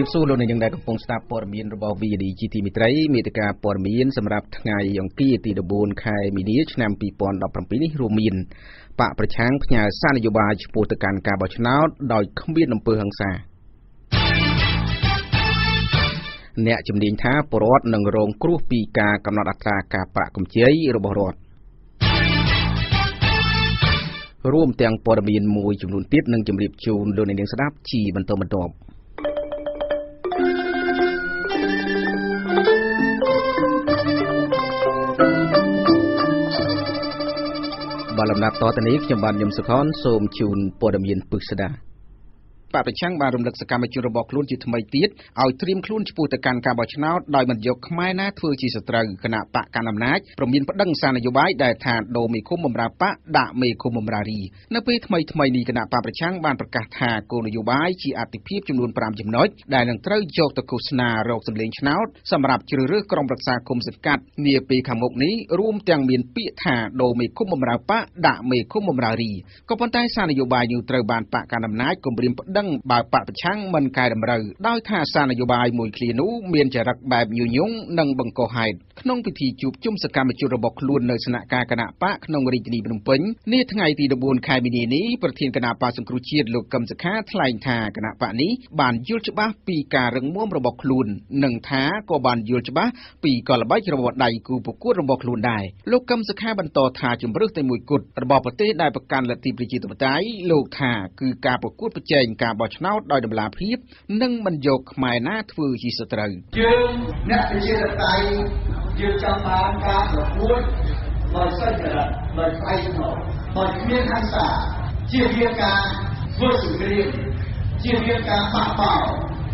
រាបសួរលោកអ្នកដែលកំពុងស្ដាប់ព័ត៌មានរបស់ VD ជាទីមេត្រីមេតិការព័ត៌មានសម្រាប់ថ្ងៃអង្គារទី14ខែមីនាឆ្នាំ2017នេះរួមមានបកប្រឆាំងផ្ញើសារនយោបាយឆ្ពោះទៅកាន់ការបោះឆ្នោតដោយគ្មានអំពើហិង្សាអ្នកជំនាញថាបរដ្ឋនឹងរង គ្រោះពីការកំណត់អត្រាការប្រាក់កម្ចីរបស់រដ្ឋរួមទាំងព័ត៌មានមួយចំនួនទៀតនឹងជម្រាបជូនលោកអ្នកនាងស្ដាប់ជាបន្តបន្ទាប់របស់លំដាប់តទៅនេះខ្ញុំបាទញឹមសុខនសូមជូនព័ត៌មានពិស្ដាបពប្រឆាំងបានរំលឹកសកម្មជនរបស់ខ្លួនជាថ្មីទៀតឲ្យត្រៀមខ្លួនឆ្ពោះទៅកាន់ការបោះឆ្នោតដោយមិនយកខ្មែរណាធ្វើជាសត្រូវគណៈបកកណ្ដាលអំណាចប្រមានប្តឹងសារនយោបាយដែលថាដូរមេឃុំបំរើបកដាក់មេឃុំបំរារីនៅពេលថ្មីថ្មីនេះគណៈបពប្រឆាំងបានប្រកាសថាគោលនយោបាយជាអតិភិបចំនួន5ចំណុចដែលនឹងត្រូវយកទៅឃោសនារកសម្លេងឆ្នោតសម្រាប់ជ្រើសរើសក្រុមប្រឹក្សាគុំសង្កាត់នាពេលខាងមុខនេះរួម ទាំងមានពាក្យថាដូរមេឃុំបំរើបកដាក់មេឃុំបំរារីក៏ប៉ុន្តែសារនយោបាយយូរត្រូវបានបកកណ្ដាលអំណាចគម្រាមប្តឹងដឹងបើបពប្រឆាំងមិនកែតម្រូវដោយថាសារនយោបាយមួយឃ្លានោះមានចរិតបែបញុយញងនិងបង្កហេតុក្នុងពិធីជួបជុំសកម្មជនរបស់ខ្លួននៅស្នាក់ការគណៈបកក្នុងរាជធានីភ្នំពេញនាថ្ងៃទី14ខែមីនានេះប្រធានគណៈបកសង្គ្រោះជាតិលោកកឹមសុខាថ្លែងថាគណៈបកនេះបានយល់ច្បាស់ពីការរឹងមាំរបស់ខ្លួននិងថាក៏បានយល់ច្បាស់ពីកលល្បិចរបស់ដៃគូប្រកួតរបស់ខ្លួនដែរលោកកឹមសុខាបន្តថាជំរឹះតែមួយគត់របស់ប្រទេសដែលប្រកាន់លទ្ធិប្រជាធិបតេយ្យលោកថាគឺការប្រកួតប្រជែងការការបោះឆ្នោតដោយតម្លាភាពនិងមិនយកខ្មែរណាធ្វើជាសត្រូវយើងអ្នកប្រជាធិបតេយ្យយើងចង់បានការប្រកួតដោយសេរីដោយផ្អែកណោដោយគ្មានអង្សា ជាវាការធ្វើសង្គ្រាមជាវាការបះបោរ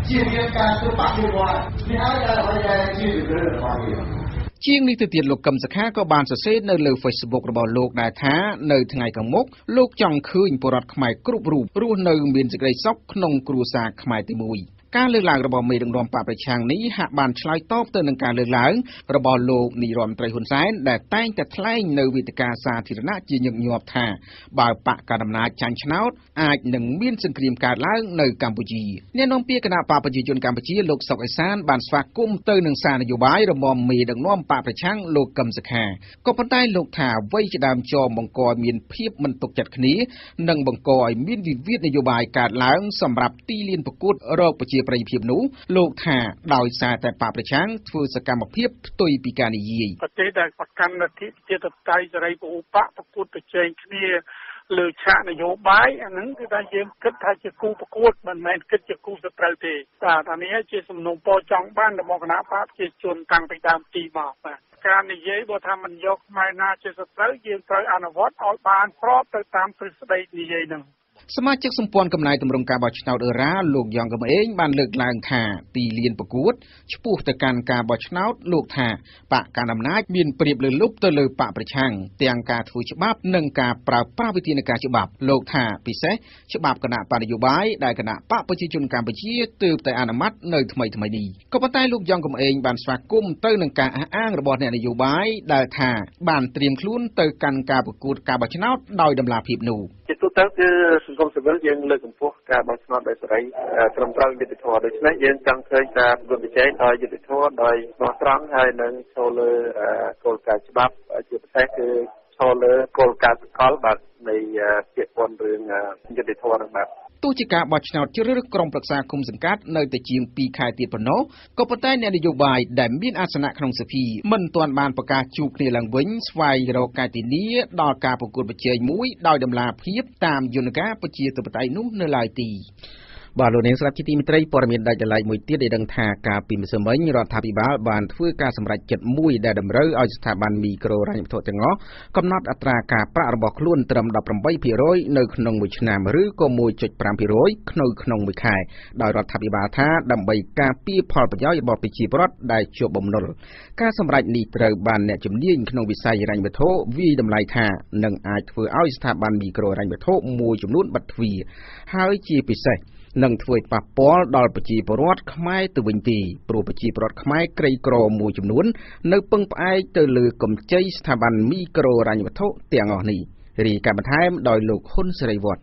ជាវាការធ្វើបដិវត្តន៍នេះហើយដែលហើយជាជំរឿនរបស់យើងជាងនេះទៅទៀតលោកកឹមសុខាក៏បានសរសេរនៅលើ Facebook របស់លោកដែរថានៅថ្ងៃខាងមុខលោកចង់ឃើញពលរដ្ឋខ្មែរគ្រប់រូបរស់នៅមានសេចក្តីសុខក្នុងគ្រួសារខ្មែរទីមួយ។ការលើកឡើងរបស់មេដឹកនាំបកប្រឆាំងនេះហាក់បានឆ្លើយតបទៅនឹងការលើកឡើងរបស់លោកនាយរដ្ឋមន្ត្រីហ៊ុនសែនដែលតែងតែថ្លែងនៅវេទិកាសាធារណៈជាញឹកញាប់ថា បើបកកណ្ដាលអំណាចចាញ់ឆ្នោតអាចនឹងមានសង្គ្រាមកើតឡើងនៅកម្ពុជាអ្នកនាំពាក្យគណៈបកប្រជាជនកម្ពុជាលោកសុកអេសានបានស្វាគមន៍ទៅនឹងសារនយោបាយរបស់មេដឹកនាំបកប្រឆាំងលោកកឹមសុខាក៏ប៉ុន្តែលោកថាអ្វីជាដើមចមបង្កឲ្យមានភាពមិនទុកចិត្តគ្នានិងបង្កឲ្យមានវិវាទនយោបាយកើតឡើងសម្រាប់ទីលានប្រកួតរកប្រជាប្រជាប្រិយភាពនោះលោកថាដោយសារតែបកប្រឆាំងធ្វើសកម្មភាពផ្ទុយពីការនិយាយប្រទេសដែលប្រកាន់លទ្ធិប្រជាធិបតេយ្យសេរីពហុបកប្រកួតប្រជែងគ្នាលើឆាកនយោបាយអាហ្នឹងគឺថាយើងគិតថាជាគូប្រកួតមិនមែនគិតជាគូសត្រូវទេបាទថានេះជាសំណុំពរចង់បានរបស់គណៈបកប្រជាជនតាំងពីដើមទីមកបាទការនិយាយបើថាមិនយកខ្មែរណាជាសត្រូវយើងត្រូវអនុវត្តឲ្យបានស្របទៅតាមទ្រឹស្ដីនិយាយហ្នឹងសមាជិកសម្ព័ន្ធកំណែតម្រង់ការបោះឆ្នោតអឺរ៉ាលោកយ៉ងកំអេង បានលើកឡើងថាទីលានប្រកួតឈ្មោះទៅកាន់ការបោះឆ្នោតលោកថាបកកណ្ដាលអំណាចមានប្រៀបលើលុបទៅលើបកប្រឆាំង ទាំងការធ្វើច្បាប់និងការប្រើប្រាស់វិធានការច្បាប់លោកថាពិសេសច្បាប់គណៈបរិយោបាយដែលគណៈបកប្រជាជនកម្ពុជាទើបតែអនុម័តនៅថ្មីថ្មីនេះក៏ប៉ុន្តែលោកយ៉ងកំអេងបានស្វាគមន៍ទៅនឹងការអះអាងរបស់អ្នកនយោបាយដែលថាបានត្រៀមខ្លួនទៅកាន់ការប្រកួតការបោះឆ្នោតដោយដំណាភិបនោះជាទូទៅគឺសង្គមស៊ីវិលយើងលើកកម្ពស់ការបោះឆ្នោតដោយសេរីត្រឹមត្រូវយុត្តិធម៌ដូច្នេះយើងចង់ឃើញការប្រកួតប្រជែងដោយយុត្តិធម៌ដោយស្មោះត្រង់ហើយនឹងចូលលើគោលការណ៍ច្បាប់ជាពិសេសគឺចូលលើគោលការណ៍សកលបាទនៃពាក្យពន់រឿងយុត្តិធម៌នឹងបាទទោះជាការបោះឆ្នោតជ្រើសរើសក្រុមប្រឹក្សាគុំសង្កាត់នៅតែជាង2ខែទៀតប៉ុណ្ណោះក៏ប៉ុន្តែអ្នកនយោបាយដែលមានអាសនៈក្នុងសភាមិនទាន់បានប្រកាសជួបគ្នាឡើងវិញស្វែងរកកាយទិនីដល់ការប្រកួតប្រជែងមួយដោយតម្លាភាពតាមយន្តការប្រជាធិបតេយ្យនោះនៅឡើយទី។បាទលោកនាងស្ដាប់ជាទីមេត្រីព័ត៌មានដាច់ដライមួយទៀតដែលដឹងថាការពីម្សិលមិញរដ្ឋាភិបាលបានធ្វើការសម្រេចចិត្តមួយដែលតម្រូវឲ្យស្ថាប័នមីក្រូរញ្ញវត្ថុទាំងអស់កំណត់អត្រាការប្រាក់របស់ខ្លួនត្រឹម18%នៅក្នុងមួយឆ្នាំឬក៏1.5%ក្នុងក្នុងមួយខែដោយរដ្ឋាភិបាលថាដើម្បីការពារផលប្រយោជន៍របស់ប្រជាពលរដ្ឋដែលជាប់បំណុលការសម្រេចនេះត្រូវបានអ្នកជំនាញក្នុងវិស័យរញ្ញវត្ថុវិយតម្លៃថានឹងអាចធ្វើឲ្យស្ថាប័នមីក្រូរញ្ញវត្ថុមួយចំនួនបាត់ទ្វារហើយជាពិសេសនឹងធ្វើឲ្យប៉ះពាល់ដល់ប្រជាពលរដ្ឋខ្មែរទៅវិញទីព្រោះប្រជាពលរដ្ឋខ្មែរក្រីក្រមួយចំនួន នៅពឹងផ្អែកទៅលើកម្ចីស្ថាប័នមីក្រូរញ្ញវត្ថុទាំងអស់នេះរីឯការបន្ថែមដោយលោកហ៊ុនសេរីវឌ្ឍ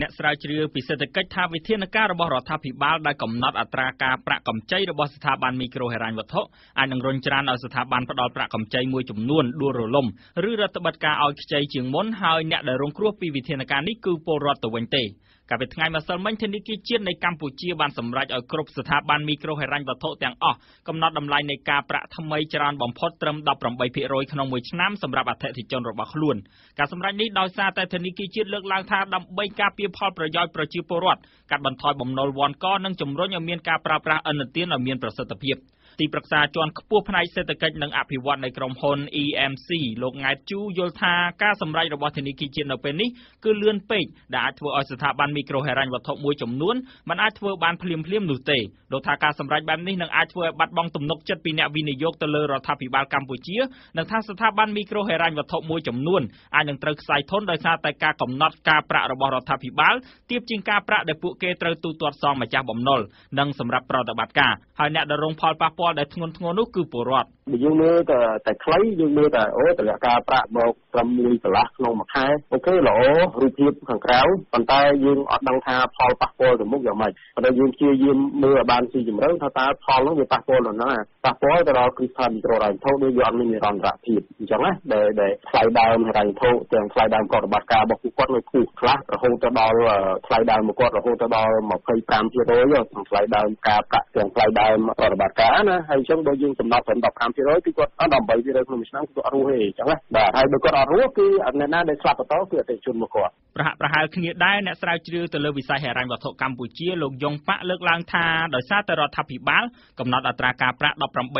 អ្នកស្រាវជ្រាវពីសេដ្ឋកិច្ចថាវិធានការរបស់រដ្ឋាភិបាលដែលកំណត់អត្រាការប្រាក់កម្ចីរបស់ស្ថាប័នមីក្រូហិរញ្ញវត្ថុអាចនឹងរុញច្រានឲ្យស្ថាប័នផ្ដល់ប្រាក់កម្ចីមួយចំនួនដួលរលំឬរដ្ឋបတ်ការឲ្យខ្ចីជាងមុនហើយអ្នកដែលរងគ្រោះពីវិធានការនេះគឺពលរដ្ឋទៅវិញទេ។កាលពីថ្ងៃម្សិលមិញធនាគារជាតិនៃកម្ពុជាបានសម្រេចឲ្យគ្រប់ស្ថាប័នមីក្រូហិរញ្ញវត្ថុទាំងអស់កំណត់តម្លៃនៃការប្រាក់ថ្មីច្រើនបំផុតត្រឹម18%ក្នុងមួយឆ្នាំសម្រាប់អតិថិជនរបស់ខ្លួនការសម្រេចនេះដោយសារតែធនាគារជាតិលើកឡើងថាដើម្បីការពារផលប្រយោជន៍ប្រជាពលរដ្ឋកាត់បន្ថយបំណុលវណ្ឌកនិងជំរុញឲ្យមានការប្រើប្រាស់ឥណទានឲ្យមានប្រសិទ្ធភាព។ទីប្រឹក្សាជាន់ខ្ពស់ផ្នែកសេដ្ឋកិច្ចនិងអភិវឌ្ឍន៍នៃក្រុមហ៊ុន EMC លោកង៉ែតជូយល់ថាការសម្រេចរបស់ធនាគារជាតិនៅពេលនេះគឺលឿនពេកដែលអាចធ្វើឲ្យស្ថាប័នមីក្រូហិរញ្ញវត្ថុមួយចំនួនមិនអាចធ្វើបានភ្លាមៗនោះទេលោកថាការសម្រេចបែបនេះនឹងអាចធ្វើឲ្យបាត់បង់ទំនុកចិត្តពីអ្នកវិនិយោគទៅលើរដ្ឋាភិបាលកម្ពុជានិងថាស្ថាប័នមីក្រូហិរញ្ញវត្ថុមួយចំនួនអាចនឹងត្រូវខ្សែធនដោយសារតែការកំណត់ការប្រាក់របស់រដ្ឋាភិបាលទៀបជាងការប្រាក់ដែលពួកគេត្រូវទូទាត់សងម្ចាស់បំណុលនិងសម្រាប់ប្រតិបត្តិការហើយអ្នកដែលរងផលប៉ះពាល់ល់ដែលធ្ងន់ធ្ងរនោះគឺពលរដ្ឋយើងមើលតែតែខ្លីយើងមើលតែអូតម្លាក់ការប្រាក់មកត្រឹម1ដុល្លារក្នុងមួយខែអូខេល្អរូបភាពខាងក្រៅប៉ុន្តែយើងអត់ដឹងថាផលប៉ះពាល់ទៅមុខយ៉ាងម៉េចប៉ុន្តែយើងព្យាយាមមើលឲ្យបានស៊ីជម្រៅថាតើផលនោះវាប៉ះពាល់ដល់ណាប៉ះពាល់ទៅដល់គ្រឹះស្ថានមីក្រូហិរញ្ញវត្ថុដូចវាអត់មាននិរន្តរភាពអញ្ចឹងណាដែលដែលថ្លៃដើមហិរញ្ញវត្ថុទាំងថ្លៃដើមប្រតិបត្តិការរបស់ពួកគាត់នៅគូខ្លះរហូតទៅដល់ថ្លៃដើមរបស់គាត់រហូតទៅដល់25%ទាំងថ្លៃដើមការប្រាក់ទាំងថ្លៃដើមប្រតិបត្តិការណាហើយអញ្ចឹងបើយើងកំណត់ត្រឹម15%គឺគាត់អត់18%ក្នុងមួយឆ្នាំគឺគាត់អត់រស់ទេអញ្ចឹងណាបាទហើយបើគាត់អត់គាត់រស់គឺអ្នកណាដែលស្លាប់បន្តគឺអតិជនមកគាត់ប្រហាក់ប្រហែលគ្នាដែរអ្នកស្រាវជ្រាវទៅលើវិស័យហិរញ្ញវត្ថុកម្ពុជាលោកយ៉ងប៉ាក់លើកឡើងថាដោយសារតែរដ្ឋាភិបាលកំណត់អត្រាការប្រាក់18%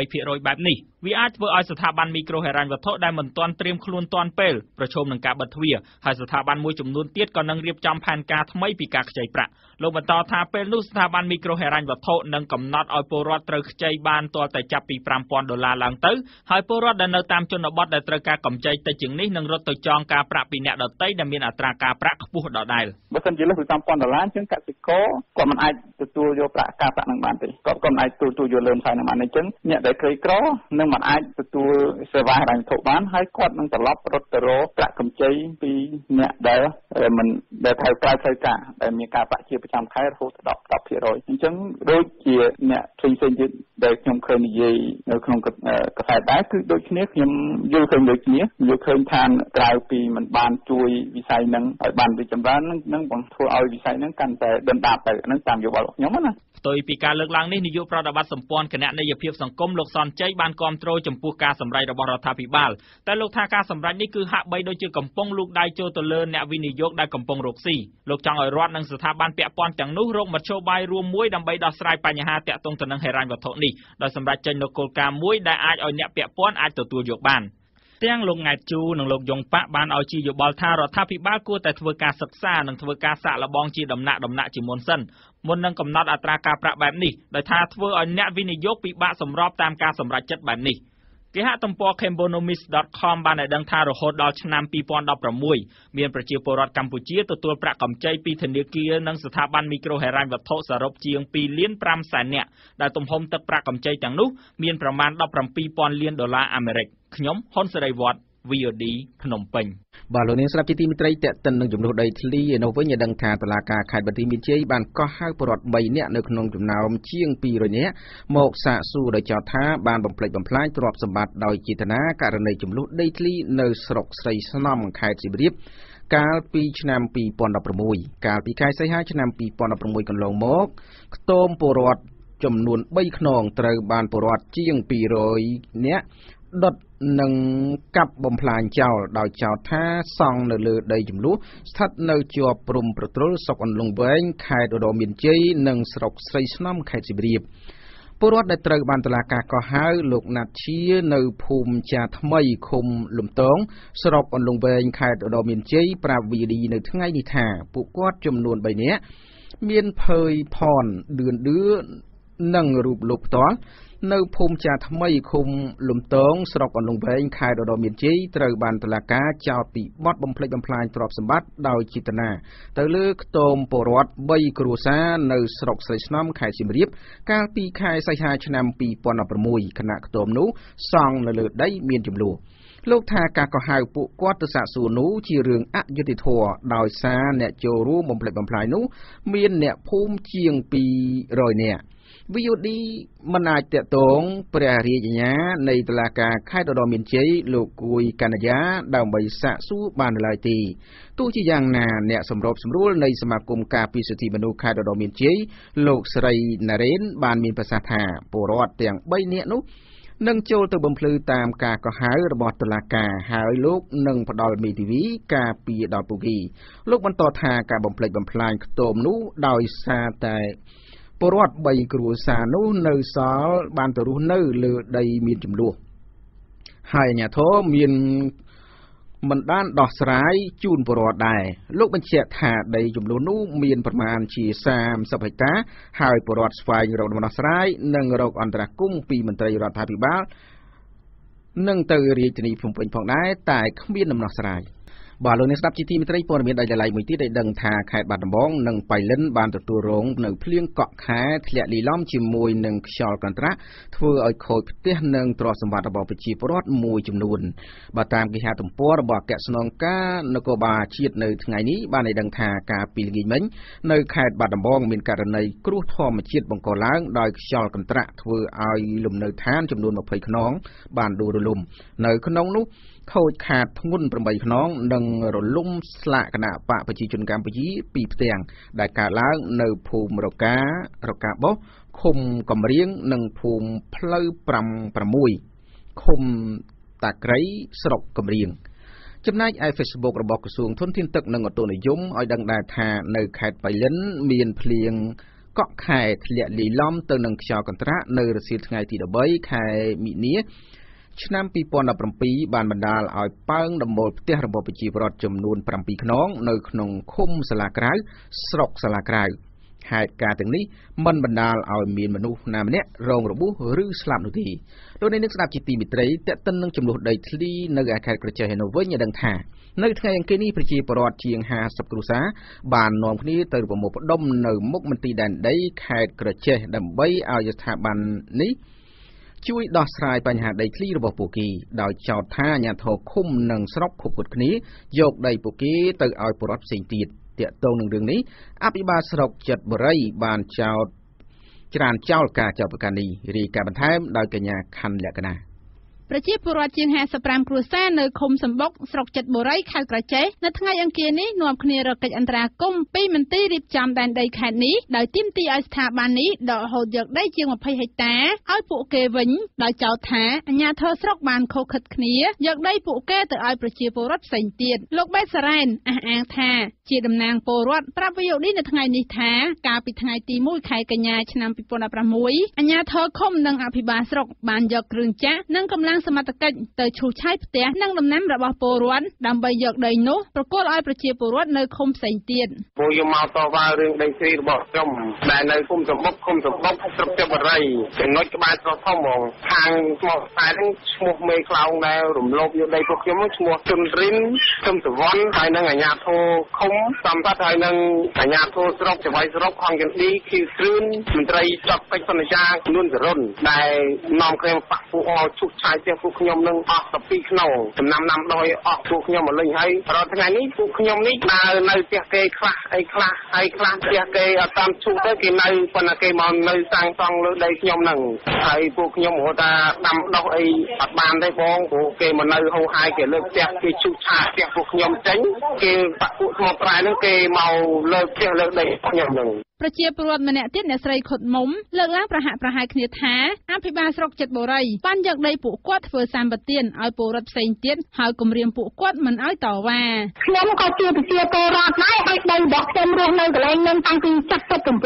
បែបនេះវាអាចធ្វើឲ្យស្ថាប័នមីក្រូហិរញ្ញវត្ថុដែលមិនទាន់ត្រៀមខ្លួនទាន់ពេលប្រឈមនឹងការបិទទ្វារហើយស្ថាប័នមួយចំនួនទៀតក៏នឹងរៀបចំផែនការថ្មីពីការខ្ចីប្រាក់លោកបន្តថាពេលនោះស្ថាប័នមីក្រូហិរញ្ញវត្ថុនឹងកំណត់ឲ្យពលរដ្ឋត្រូវខ្ចីបានទាល់តែចាប់ពី5000ដុល្លារឡើងទៅហើយពលរដ្ឋដែលនៅតាមជនបទដែលត្រូវការកម្ចីតិចជាងនេះនឹងរត់ទៅចងការប្រាក់ពីអ្នកដទៃដែលមានអត្រាការប្រាក់ខ្ពស់ដដែលបើសិនជាលើសពី5000ដុល្លារជាងកសិករគាត់មិនអាចទទួលយកប្រាក់ការប្រាក់នឹងបានទេគាត់គាត់មិនអាចទទួលយកលើម្សៅនឹងបានអញ្ចឹងអ្នកដែលក្រីក្រនឹងមិនអាចទទួលសេវាហិរញ្ញវត្ថុបាន ហើយគាត់នឹងត្រឡប់រត់ទៅរកប្រាក់កម្ចីពីអ្នកដែលមិនដែលត្រូវប្រើត្រូវការដែលមានការប្រាក់ជាប្រចាំខែរហូតដល់10%អញ្ចឹងដូចជាអ្នកផ្សេងផ្សេងទៀតដែលខ្ញុំឃើញនិយាយនៅក្នុងកសែតដែរគឺដូចគ្នាខ្ញុំយល់ឃើញដូចគ្នាយល់ឃើញថាក្រៅពីមិនបានជួយវិស័យហ្នឹងឲ្យបានរីកចម្រើននឹងបង្ធ្វើឲ្យវិស័យហ្នឹងកាន់តែដុនដាបទៅហ្នឹងតាមយោបល់របស់ខ្ញុំណាផ្ទុយពីការលើកឡើងនេះនាយកប្រតិបត្តិសម្ព័ន្ធគណៈនយោបាយភាពសង្គមលោកសនជ័យបានគាំទ្រចំពោះការសម្រេចរបស់រដ្ឋាភិបាលតែលោកថាការសម្រេចនេះគឺហាក់បីដូចជាកំពុងលូកដៃចូលទៅលើអ្នកវិនិយោគដែលកំពុងរកស៊ីលោកចង់ឲ្យរដ្ឋនិងស្ថាប័នពាក់ព័ន្ធទាំងនោះរកមធ្យោបាយរួមមួយដើម្បីដោះស្រាយបញ្ហាទាក់ទងទៅនឹងហិរញ្ញវត្ថុនេះដោយសម្រេចចេញនូវគោលការណ៍មួយដែលអាចឲ្យអ្នកពាក់ព័ន្ធអាចទទួលយកបាន។ទាំងលោកង៉ែតជូនិងលោកយ៉ុងប៉ាក់បានឲ្យជាយោបល់ថារដ្ឋាភិបាលគួរតែធ្វើការសិក្សានិងធ្វើការសាកល្បងជាដំណាក់ដំណាក់ជាមុនសិនមុននឹងកំណត់អត្រាការប្រាក់បែបនេះដោយថាធ្វើឲ្យអ្នកវិនិយោគពិបាកសម្របតាមការសម្រេចចិត្តបែបនេះ។គេហទំព័រ cambonomis.com បានឲ្យដឹងថារហូតដល់ឆ្នាំ2016មានប្រជាពលរដ្ឋកម្ពុជាទទួលប្រាក់កម្ចីពីធនាគារនិងស្ថាប័នមីក្រូហិរញ្ញវត្ថុសរុបជាង2លាន5សែននាក់ដែលទំហំទឹកប្រាក់កម្ចីទាំងនោះ មានប្រមាណ17000លានដុល្លារអាមេរិកខ្ញុំហ៊ុនសេរីវឌ្ឍ VOD ភ្នំពេញបាទលោកនាងស្ដាប់ជាទីមិត្តរីតេតិននឹងចំនួនដីធ្លីឯនោះវិញឲ្យដឹងថាតឡាការខេត្តបន្ទាយមានជ័យបានកោះហៅបរិវត្ត3នាក់នៅក្នុងចំណោមជាង200នាក់មកសាកសួរដោយចោទថាបានបំផ្លិចបំផ្លាញទ្រព្យសម្បត្តិដោយចេតនាករណីចំនួនដីធ្លីនៅស្រុកស្រីស្នំខេត្តសៀមរាប កាលពីឆ្នាំ2016កាលពីខែសីហាឆ្នាំ2016កន្លងមកខ្ទមពលរដ្ឋចំនួន3ខ្នងត្រូវបានពលរដ្ឋជាង200នាក់ដុតនិងកាប់បំផ្លាញចោលដោយចោទថា សង់នៅលើ ដីចំនួនស្ថិតនៅជាប់ព្រំប្រទល់ស្រុកអន្លង់វែងខេត្តឧត្តរមានជ័យនិងស្រុកស្រីស្នំខេត្តសៀមរាបពលរដ្ឋដែលត្រូវបានតុលាការកោះហៅលោកណាត់ឈៀនៅភូមិចាថ្មីឃុំ លំតងស្រុកអន្លង់វែងខេត្តឧត្តរមានជ័យប្រាប់វីឌីនៅថ្ងៃនេះថា ពួកគាត់ចំនួន3នាក់មានភើយផនឌឿនឌឿនិងរូបលោកផ្ទាល់នៅភូមិចាថ្មីឃុំលំតងស្រុកអលង្វែងខេត្តឧត្តរមានជ័យត្រូវបានតុលាការចោទពីបទបំផ្លិចបំផ្លាញទ្រព្យសម្បត្តិដោយចេតនាទៅលើខ្ទមពលរដ្ឋ3គ្រួសារនៅស្រុកស្រីស្នំខេត្តសៀមរាបកាលពីខែសីហាឆ្នាំ2016ខណៈខ្ទមនោះសង់នៅលើដីមានចំនួនលោកថាការកោះហៅពួកគាត់ទៅសាកសួរនោះជារឿងអយុត្តិធម៌ដោយសារអ្នកចូលរួមបំផ្លិចបំផ្លាញនោះ មានអ្នកភូមិជាង200នាក់ VOD មិនអាចតកតងព្រះរាជអាជ្ញា នៃតុលាការខេត្តឧត្តរមានជ័យលោកគួយកណ្ណយាដើម្បីសាកសួរបានឡើយទេទោះជាយ៉ាងណាអ្នកសម្របសម្រួលនៃសមាគមការពារសិទ្ធិមនុស្សខេត្តឧត្តរមានជ័យលោកស្រីណារ៉េន បាន មានប្រសាសន៍ថាពលរដ្ឋទាំង3នាក់នោះនឹងចូលទៅបំភ្លឺតាមការកោះហៅរបស់តុលាការហើយលោកនឹងផ្ដល់មេធាវីការពារដល់ពួកគេលោកបន្តថាការបំផ្លិចបំផ្លាញខ្ទមនោះដោយសារតែពលរដ្ឋ3គ្រួសារនោះនៅសល់បានទៅរស់នៅលើដីមានចំនួនហើយអាញាធរមានមិនបានដោះស្រាយជូនពលរដ្ឋដែរលោកបញ្ជាក់ថាដី ចំនួននោះមានប្រមាណជា30ហិកតាហើយពលរដ្ឋស្វែងរកដំណោះស្រាយនិងរកអន្តរាគមពីមន្ត្រីរដ្ឋាភិបាលនិងទៅរាជធានីភ្នំពេញផងដែរតែគ្មានដំណោះស្រាយ។បាទលោកអ្នកស្ដាប់ជីទីមិត្តរីព័ត៌មានដាច់ឡៃមួយទៀតដែលដឹងថាខេត្តបាត់ដំបងនិងប៉ៃលិនបានទទួលរងនៅភ្លៀងកក់ខែធ្លាក់លីឡំជាមួយនឹងខ្យល់កន្ត្រាក់ធ្វើឲ្យខូចផ្ទះនិងទ្រព្យសម្បត្តិរបស់ប្រជាពលរដ្ឋមួយចំនួនបាទតាមគេហទំព័ររបស់អគ្គស្នងការនគរបាលជាតិនៅថ្ងៃនេះបានឲ្យដឹងថាការពីល្ងាចមិញនៅខេត្តបាត់ដំបងមានករណីគ្រោះធម្មជាតិបង្កឡើងដោយខ្យល់កន្ត្រាក់ធ្វើឲ្យលំនៅឋានចំនួន20ខ្នងបានដួលរលំនៅក្នុងនោះខូចខាតធ្ងន់8ខ្នងនិងរលំស្លាកគណៈបកប្រជាជនកម្ពុជាពីផ្ទាំងដែលកើតឡើង នៅភូមិរការកាបោះឃុំកំរៀងនិងភូមិផ្លូវ56ឃុំតាក្រៃស្រុកកំរៀងចំណែកឯ Facebook របស់ក្រសួងធនធានទឹកនិងអូតូនិយមឲ្យដឹងដែរថានៅខេត្តបៃលិនមាន ភ្លៀងកក់ខែធ្លាក់លីលំទៅនឹងខ្យល់កន្ត្រាក់នៅរសៀលថ្ងៃទី13ខែមិនិនាឆ្នាំ2017បានបណ្ដាលឲ្យប៉ើងដំបូលផ្ទះរបស់ប្រជាពលរដ្ឋចំនួន7ខ្នង នៅក្នុងឃុំសាឡាក្រៅស្រុកសាឡាក្រៅហេតុការណ៍ទាំងនេះមិនបណ្ដាលឲ្យមានមនុស្សណាម្នាក់រងរបួសឬស្លាប់នោះទេលោកនេះនឹងស្ដាប់ជាទីមិត្តរីតេតិននឹងចំនួនដីធ្លីនៅខេត្តក្រចេះឯនោះវិញឲ្យដឹងថា នៅថ្ងៃអង្គារនេះប្រជាពលរដ្ឋជាង50គ្រួសារបាននាំគ្នាទៅប្រមូលផ្ដុំនៅមុខមន្ទីរដែនដីខេត្តក្រចេះដើម្បីឲ្យស្ថាប័ននេះជួយដោះស្រាយបញ្ហាដីធ្លីរបស់ពួកគេដោយចោទថាអាញាធរឃុំនិងស្រុកខុបខុតគ្នាយកដីពួកគេទៅឲ្យបុរដ្ឋផ្សេងទៀតតាក់ទងនឹងរឿងនេះអភិបាលស្រុកចិត្តបរិយបានចោទច្រានចោល ការចោទប្រកាន់នេះរាយការណ៍បន្ថែមដោយកញ្ញាខណ្ឌលក្ខណាប្រជាពលរដ្ឋជាង55គ្រួសារនៅឃុំសំបុកស្រុកចិត្តបុរីខេត្តក្រចេះនៅថ្ងៃអង្គារនេះនាំគ្នារកកិច្ចអន្តរាគមន៍ពីមន្ទីររៀបចំដែនដីខេត្តនេះដោយទាមទារឲ្យស្ថាប័ននេះដកហូតយកដីជាង20ហិកតាឲ្យពួកគេវិញដោយចោទថាអាជ្ញាធរស្រុកបានខុសខិតគ្នា យកដីពួកគេទៅឲ្យប្រជាពលរដ្ឋផ្សេងទៀតលោកបេសរ៉ែនអះអាងថា ជាតំណាងពលរដ្ឋប្រាប់វិយោឌីនៅថ្ងៃនេះថាកាលពីថ្ងៃទី1ខែកញ្ញាឆ្នាំ2016អាជ្ញាធរឃុំនិងអភិបាលស្រុកបានយកគ្រឿងចាក់និងកម្លាំងនិងសមត្ថកិច្ចទៅឈូសឆាយផ្ទះនិងដំណាំរបស់ពលរដ្ឋដើម្បីយកដីនោះប្រគល់ឲ្យប្រជាពលរដ្ឋនៅឃុំផ្សេងទៀតពួកខ្ញុំមកតវ៉ារឿងដីធ្លីរបស់ខ្ញុំដែលនៅឃុំសំបុកឃុំសំបុកស្រុកចបរីចំណុចក្បែរស្រុកធំហ្មងខាងស្មោះតែនឹងឈ្មោះមេខ្លោងដែលរំលោភយកដីពួកខ្ញុំឈ្មោះជុនរិនជុំសវណ្ណហើយនឹងអាជ្ញាធរឃុំសំបត្តិហើយនឹងអាជ្ញាធរស្រុកចវៃស្រុកខងចន្ទទីឃីស្រឿនមន្ត្រីចប់កិច្ចសន្យានួនសរុនដែលនាំគ្នាបាក់ពួកអោឈូសឆាយទាំងពួកខ្ញុំនឹងអស់12ខ្នងចំណាំណាំដោយអស់ពួកខ្ញុំមកលេងហើយរាល់ថ្ងៃនេះពួកខ្ញុំនេះដើរនៅផ្ទះគេខ្លះអីខ្លះហើយខ្លះផ្ទះគេអត់តាមឈូកទៅគេនៅប៉ុន្តែគេមកនៅសាងសង់លើដីខ្ញុំហ្នឹងហើយពួកខ្ញុំហៅថាដាំដុះអីអត់បានទេបងព្រោះគេមកនៅហូរហាយគេលើកផ្ទះគេឈូសឆាផ្ទះពួកខ្ញុំចេញគេបាក់ពួកថ្មប្រែហ្នឹងគេមកលើកផ្ទះលើកដីខ្ញុំហ្នឹងប្រជាពលរដ្ឋម្នាក់ទៀតអ្នកស្រីខុតមុំលើកឡើងប្រហាក់ប្រហែលគ្នាថាអភិបាលស្រុកចិត្តបុរីបានយកដីពួកគាត់ធ្វើសម្បទានឲ្យពលរដ្ឋផ្សេងទៀតហើយគម្រាមពួកគាត់មិនឲ្យតវ៉ាខ្ញុំក៏ជាប្រជាពលរដ្ឋដែរដូចដីរបស់ខ្ញុំរស់នៅកន្លែងនឹងតាំងពី79មក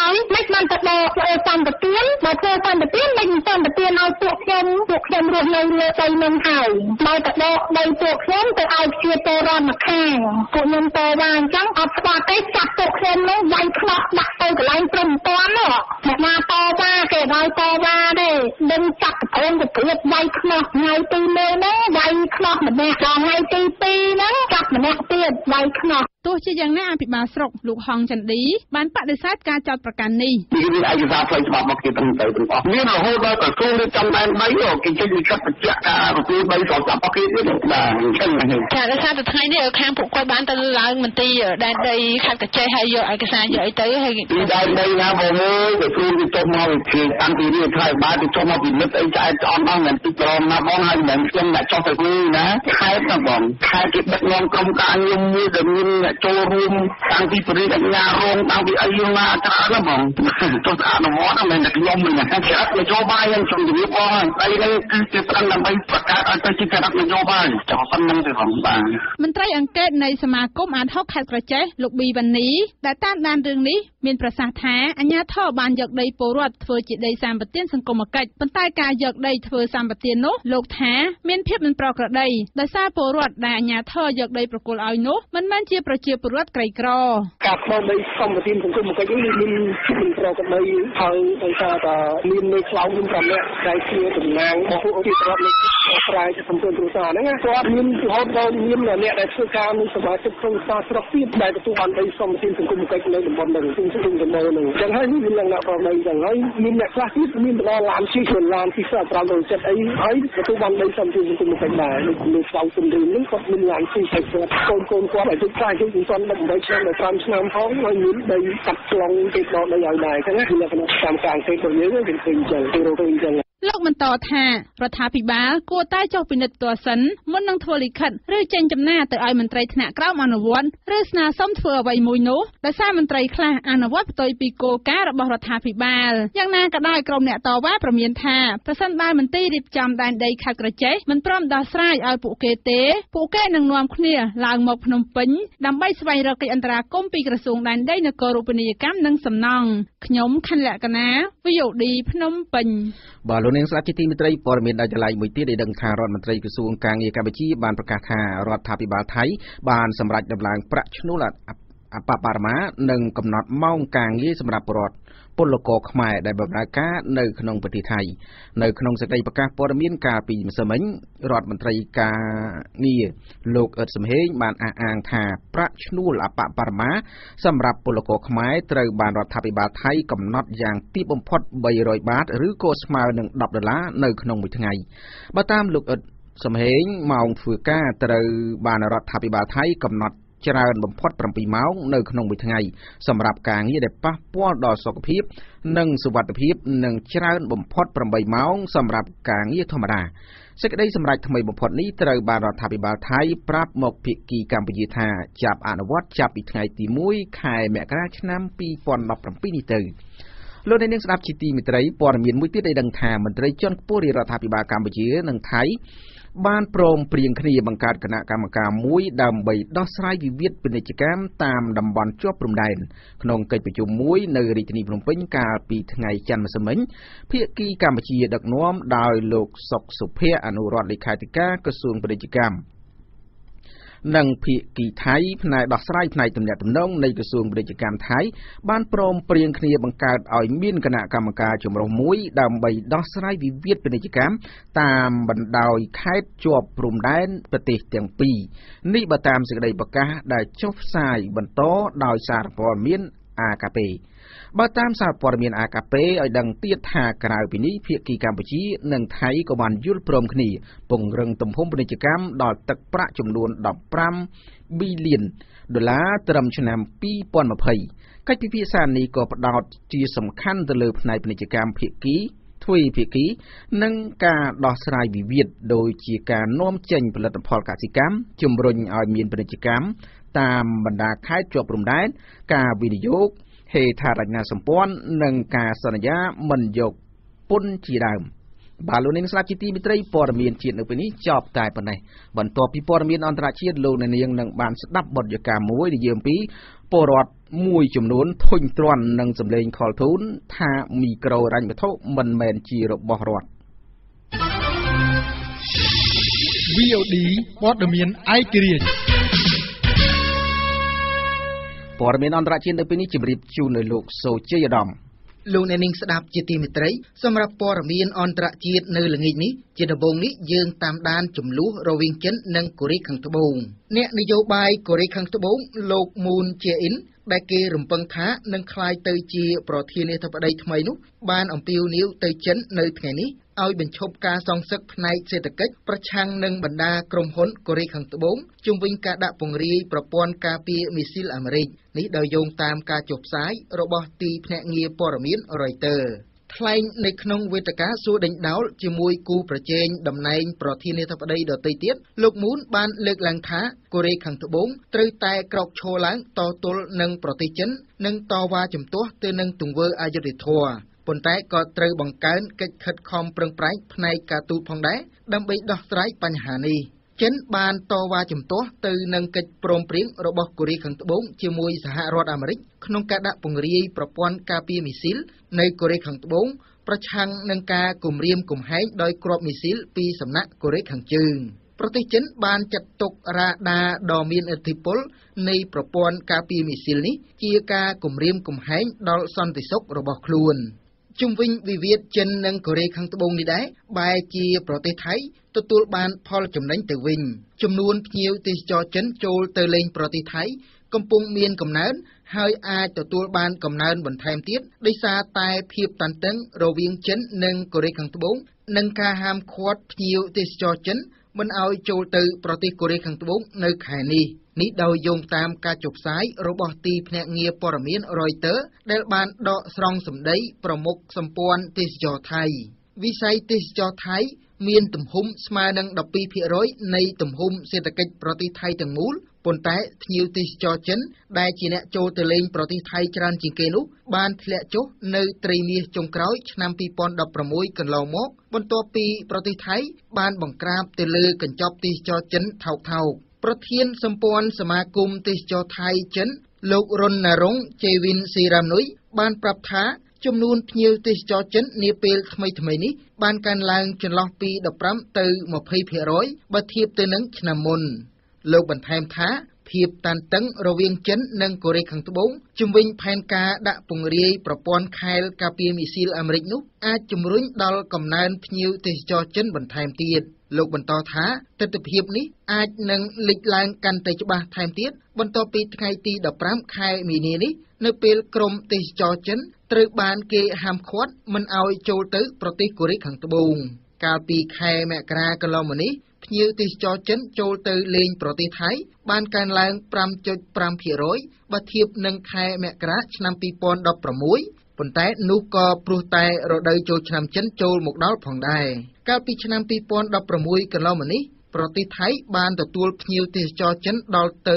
ហើយមិនបានទៅដកធ្វើសម្បទានមកធ្វើសម្បទានមិនសម្បទានឲ្យពួកខ្ញុំពួកខ្ញុំរស់នៅលើដីនឹងហើយមកទៅដកដីពួកខ្ញុំទៅឲ្យជាពលរដ្ឋម្ខាងពួកខ្ញុំតវ៉ាអញ្ចឹងអត់ស្គាល់ទេចាប់ពួកខ្ញុំនឹងវាយខ្នោះគាត់ដាក់ទៅកន្លែងព្រំពាន់នោះអ្នកណាតវ៉ាគេឲ្យតវ៉ាទេនឹងចាត់ប្រព័ន្ធទៅព្រៀបវាយខ្នោះថ្ងៃទី1ហ្នឹងវាយខ្នោះម្នាក់ដល់ថ្ងៃទី2ហ្នឹងចាត់ម្នាក់ទៀតវាយខ្នោះទោះជាយ៉ាងណាអភិបាលស្រុកលោកហងចន្ទីបានបដិសេធការចោទប្រកាន់នេះមានឯកសារផ្លូវច្បាប់មកគេព្រមទៅទាំងអស់មានរហូតដល់ក្រសួងរៀបចំដែនដីគេចេញលិខិតបញ្ជាក់ការទទួលដីស្របច្បាប់របស់គេទៀតបាទអញ្ចឹងចាដោយសារតែថ្ងៃនេះខាងពួកគាត់បានទៅឡើងមន្ទីរដែនដីខេត្តកញ្ចេះហើយយកឯកសារយកអីទៅហើយពីដែនដីណាបងអើយក្រសួងគេចុះមកវិធានតាំងពីនេះថាបាទគេចុះមកពិនិត្យអីឆ្អែតឆ្អន់អស់មិនទីក្រមណាបងហើយមិនខ្ញុំដាក់ចុះទៅនេះណាខេត្តណាបងខេត្តគេដឹកនាំក្រុមការងារមួយដែលមានអ្នកចូលរួមតាំងពីប្រទេសកញ្ញារងតាំងពីអីយើងណាច្រើនហ្មងចុះអនុវត្តមិនតែខ្ញុំមិនណាច្រើននយោបាយខ្ញុំសូមជំរាបបងអីនេះគឺជាប្រឹងដើម្បីប្រកាសឲ្យទៅជាការនយោបាយចុះសិននឹងទៅផងបាទមន្ត្រីអង្កេតនៃសមាគមអាតហុកខេត្តក្រចេះលោកប៊ីវ៉ានីដែលតាមដានរឿងនេះមានប្រសាសន៍ថាអាញាធរបានយកដីពលរដ្ឋធ្វើជាដីសម្បទានសង្គមកិច្ចប៉ុន្តែការយកដីធ្វើសម្បទាននោះលោកថាមានភាពមិនប្រក្រតីដោយសារពលរដ្ឋដែលអាញាធរយកដីប្រគល់ឲ្យនោះមិនមែនជាប្រជាពលរដ្ឋក្រីក្រការផ្ដោតដីសម្បទានសង្គមកិច្ចនេះមានភាពមិនប្រក្រតីហើយដោយសារតែមានមេខ្លោងមានប្រមាណដែលជាតំណាងរបស់ពួកប្រជាពលរដ្ឋនៅស្រ័យទៅសម្ព័ន្ធគ្រួសារហ្នឹងគាត់មានរហូតដល់មានអ្នកដែលធ្វើការនៅសមាជិកក្នុងសាស្រុកទៀតដែលទទួលបានដីសម្បទានសង្គមកិច្ចនៅតំបន់ហ្នឹងស្ទឹងដំណោនឹងអញ្ចឹងហើយនេះមានលក្ខណៈប្រដីអញ្ចឹងហើយមានអ្នកខ្លះទៀតមានផ្ដល់ឡានជិះខ្លួនឡានជិះ570អីហើយទទួលបានដីសំជាជំនុំពេញដែរដូចលោកស្វៅសំរីនឹងគាត់មានឡានជិះទៅគាត់កូនកូនគាត់អាយុខ្លះគឺមិនទាន់18ឆ្នាំដល់5ឆ្នាំផងហើយមានដីកាត់ឆ្លងគេដល់ដីឲ្យដែរអញ្ចឹងណាលក្ខណៈកម្មការគេរបស់យើងគេឃើញអញ្ចឹងគេរកឃើញអញ្ចឹងលោកបន្តថារដ្ឋាភិបាល គួរតែចុះពិនិត្យផ្ទាល់សិនមុននឹងធ្វើលិខិត ឬ ចេញចំណាទៅឲ្យមន្ត្រីថ្នាក់ក្រោមអនុវត្តឬស្នើសុំធ្វើអ្វីមួយនោះដោយសារមន្ត្រីខ្លះអនុវត្តផ្ទុយពីគោលការណ៍របស់រដ្ឋាភិបាលយ៉ាងណាក៏ដោយក្រុមអ្នកតវ៉ាប្រមានថាប្រសិនបើមន្ត្រីរៀបចំដែនដីខេត្តក្រចេះមិនព្រមដោះស្រាយឲ្យពួកគេទេពួកគេនឹងនាំគ្នាឡើងមកភ្នំពេញ ដើម្បីស្វែងរកកិច្ចអន្តរាគមន៍ពីក្រសួងដែនដីនគរូបនីយកម្មនិងសំណង់ខ្ញុំខណ្ឌលក្ខណា VOD ភ្នំពេញបាទលោកនាងស្ដាប់ជាទីមេត្រីព័ត៌មានដាច់ចលៃមួយទៀតដែលដឹងថារដ្ឋមន្ត្រីក្រសួងការងារកម្ពុជាបានប្រកាសថារដ្ឋាភិបាលថៃបានសម្រេចដំឡើងប្រាក់ឈ្នួលអបបរមានិងកំណត់ម៉ោងការងារសម្រាប់ពលរដ្ឋពលករខ្មែរដែលបម្រើការនៅក្នុងប្រទេសថៃនៅក្នុងសេចក្តីប្រកាសព័ត៌មានកាលពីម្សិលមិញរដ្ឋមន្ត្រីការងារលោកអ៊ិតសំហេងបានអះអាងថាប្រាក់ឈ្នួលអបបរមាសម្រាប់ពលករខ្មែរត្រូវបានរដ្ឋាភិបាលថៃកំណត់យ៉ាងទាបបំផុត300បាតឬក៏ស្មើនឹង10ដុល្លារនៅក្នុងមួយថ្ងៃបើតាមលោកអ៊ិតសំហេងម៉ោងធ្វើការត្រូវបានរដ្ឋាភិបាលថៃកំណត់ច្រើនបំផុត7ម៉ោងនៅក្នុងមួយថ្ងៃសម្រាប់ការងារដែលប៉ះពាល់ដល់សុខភាព និងសុវត្ថិភាពនិងច្រើនបំផុត8ម៉ោង សម្រាប់ការងារធម្មតាសេចក្តីសម្រេចថ្មីបំផុតនេះត្រូវបានរដ្ឋាភិបាលថៃប្រាប់មកភាគីកម្ពុជាថាចាប់ អនុវត្ត ចាប់ពីថ្ងៃទី1ខែ មករាឆ្នាំ2017នេះទៅលោកអ្នកនាងស្ដាប់ជាទីមេត្រីព័ត៌មានមួយទៀតដែលដឹងថាមន្ត្រីជាន់ខ្ពស់រាជរដ្ឋាភិបាលកម្ពុជានិងថៃបានព្រមព្រៀងគ្នាបង្កើតគណៈកម្មការមួយដើម្បីដោះស្រាយវិវាទពាណិជ្ជកម្មតាមតំបន់ជាប់ព្រំដែនក្នុងកិច្ចប្រជុំមួយនៅរាជធានីភ្នំពេញកាលពីថ្ងៃច័ន្ទម្សិលមិញភាគីកម្ពុជាដឹកនាំដោយលោកសុកសុភ័ក្រអនុរដ្ឋលេខាធិការក្រសួងពាណិជ្ជកម្មនិងភាគីថៃផ្នែកដោះស្រាយផ្នែកទំនាក់ទំនងនៃក្រសួងពាណិជ្ជកម្មថៃបានព្រមព្រៀងគ្នាបង្កើតឲ្យមានគណៈកម្មការជំរុះមួយដើម្បី ដោះស្រាយវិវាទពាណិជ្ជកម្មតាមបណ្ដោយខេត្តជាប់ព្រំដែនប្រទេសទាំងពីរនេះបើតាមសេចក្តីប្រកាសដែលចុះផ្សាយបន្តដោយសារព័ត៌មានអាកាពេបើតាមសារព័ត៌មានអាកាពេឲ្យដឹងទៀតថាក្រៅពីនេះភៀកគីកម្ពុជានិងថៃក៏បានយល់ព្រមគ្នាពង្រឹងទំហំពាណិជ្ជកម្មដល់ទឹកប្រាក់ចំនួន15ប៊ីលានដុល្លារត្រឹមឆ្នាំ2020កិច្ចពិភាក្សានេះក៏ផ្ដោតជាសំខាន់ទៅលើផ្នែកពាណិជ្ជកម្មភៀកគីទ្វេភាគី និងការដោះស្រាយវិវាទដោយជាការនាំចេញផលិតផលកសិកម្មជំរុញឲ្យមានពាណិជ្ជកម្មតាមបណ្ដាខេត្តជាប់ព្រំដែនការវិនិយោគហេដ្ឋារចនាសម្ព័ន្ធនិងការសន្យា មិនយក ពុនជាដើម បាទលោកនាងស្ដាប់ជាទីមិត្តរីព័ត៌មាន ជាតិនៅពេលនេះចប់តែប៉ុណ្ណេះបន្ទាប់ពីព័ត៌មានអន្តរជាតិលោកនាងនឹងបានស្ដាប់បទយកាមួយនិយាយអំពីពលរដ្ឋមួយចំនួន ធុញទ្រាន់នឹងសម្លេងខលធូន ថាមីក្រូរញ្ញវត្ថុមិនមែនជារបស់រដ្ឋ VOD ព័ត៌មានឯករាជ្យព័ត៌មានអន្តរជាតិនៅពេលនេះជម្រាបជូននៅលោកសូជាយដំលោកអ្នកនាងស្ដាប់ជាទីមេត្រីសម្រាប់ព័ត៌មានអន្តរជាតិនៅល្ងាចនេះជាដំបូងនេះយើងតាមដានចំនួនរវាងចិននិងកូរ៉េខាងត្បូង អ្នកនយោបាយកូរ៉េខាងត្បូងលោកមូនជេអ៊ីនដែលគេរំពឹងថានឹងក្លាយទៅជាប្រធានាធិបតីថ្មីនោះបានអំពាវនាវទៅចិននៅថ្ងៃនេះឲ្យបញ្ឈប់ការសងសឹកផ្នែកសេដ្ឋកិច្ចប្រឆាំងនឹងបណ្ដាក្រុមហ៊ុនកូរ៉េខាងត្បូងជំវិញការដាក់ពង្រាយប្រព័ន្ធការពារមីស៊ីលអាមេរិកនេះដោយយោងតាមការចុះផ្សាយរបស់ទីភ្នាក់ងារព័ត៌មាន Reuters ថ្លែងនៅក្នុងវេទិកាសួរដេញដោលជាមួយគូប្រជែងតំណែងប្រធានាធិបតីដទៃទៀតលោកមូនបានលើកឡើងថាកូរ៉េខាងត្បូងត្រូវតែក្រោកឈរឡើងតទល់នឹងប្រទេសចិន និងតវ៉ាជំទាស់ទៅនឹងទង្វើអយុត្តិធម៌ប៉ុន្តែក៏ត្រូវបង្កើនកិច្ចខិតខំប្រឹងប្រែងផ្នែកការទូតផងដែរដើម្បីដោះស្រាយបញ្ហានេះ។ចិន បានតវ៉ាជំទាស់ទៅនឹងកិច្ចព្រមព្រៀងរបស់កូរ៉េខាងត្បូងជាមួយសហរដ្ឋអាមេរិក ក្នុងការដាក់ពង្រាយប្រព័ន្ធការពារមីស៊ីល នៅកូរ៉េខាងត្បូងប្រឆាំងនឹងការគំរាម កំហែងដោយគ្រាប់មីស៊ីល ពីសំណាក់កូរ៉េខាងជើងប្រទេសចិន បានចាត់ទុករ៉ាដាដ៏មានឥទ្ធិពលនៃ ប្រព័ន្ធការពារមីស៊ីលនេះជាការគំរាម កំហែង ដល់សន្តិសុខរបស់ខ្លួន។ជុំវិញវិវាទចិននិងកូរ៉េខាងត្បូងនេះដែរបែរជាប្រទេសថៃទទួលបានផលចំណេញទៅវិញ ចំនួនភ្ញៀវទេសចរចិនចូលទៅលេងប្រទេសថៃ កំពុងមានកំណើនហើយអាចទទួលបានកំណើនបន្ថែមទៀតដោយសារតែភាពតានតឹងរវាងចិននិងកូរ៉េខាងត្បូងនិងការហាមឃាត់ភ្ញៀវទេសចរចិនមិនឲ្យចូលទៅប្រទេសកូរ៉េខាងត្បូងនៅខែនេះ។នេះដោយយោងតាមការចុះផ្សាយរបស់ទីភ្នាក់ងារព័ត៌មាន Reuters ដែលបានដកស្រង់សម្ដីប្រមុខសម្ព័ន្ធទេសចរថៃវិស័យទេសចរថៃមានទំហំស្មើនឹង12%នៃទំហំសេដ្ឋកិច្ចប្រទេសថៃទាំងមូលប៉ុន្តែភ្ញៀវទេសចរចិនដែលជាអ្នកចូលទៅលេងប្រទេសថៃច្រើនជាងគេនោះបានធ្លាក់ចុះនៅត្រីមាសចុងក្រោយឆ្នាំ2016កន្លងមក បន្ទាប់ពីប្រទេសថៃបានបង្ក្រាបទៅលើកញ្ចប់ទេសចរចិនថោកថោក។ប្រធានសម្ព័ន្ធសមាគមទេសចរថៃចិន លោករុនណារុងជេវិនស៊ីរ៉ាមនុយបានប្រាប់ថាចំនួនភ្ញៀវទេសចរចិន នាពេលថ្មីថ្មីនេះ បានកើនឡើងចន្លោះពី15ទៅ20%បើធៀបទៅនឹងឆ្នាំមុន លោកបន្ថែមថាភាពតានតឹងរវាងចិននិងកូរ៉េខាងត្បូងជំវិញផែនការដាក់ពង្រាយប្រព័ន្ធខែលការពារមីស៊ីលអាមេរិកនោះ អាចជំរុញដល់កំណើនភ្ញៀវទេសចរចិនបន្ថែមទៀត។លោកបន្តថាទស្សនវិជ្ជានេះអាចនឹងលេចឡើងកាន់តែច្បាស់ថែមទៀតបន្ទាប់ពីថ្ងៃទី15ខែមីនានេះ នៅពេលក្រមទេសចរចិនត្រូវបានគេហាមឃាត់មិនឲ្យចូលទៅប្រទេសកូរ៉េខាងត្បូង កាលពីខែមករាកន្លងមកនេះភ្ញៀវទេសចរចិន ចូលទៅលេងប្រទេសថៃបានកើនឡើង5.5%បើធៀបនឹងខែមករាឆ្នាំ2016ប៉ុន្តែនោះក៏ព្រោះតែរដូវចូលឆ្នាំចិន ចូលមកដល់ផងដែរកាលពីឆ្នាំ2016កន្លងមកនេះប្រទេសថៃ បានទទួលភ្ញៀវទេសចរចិនដល់ទៅ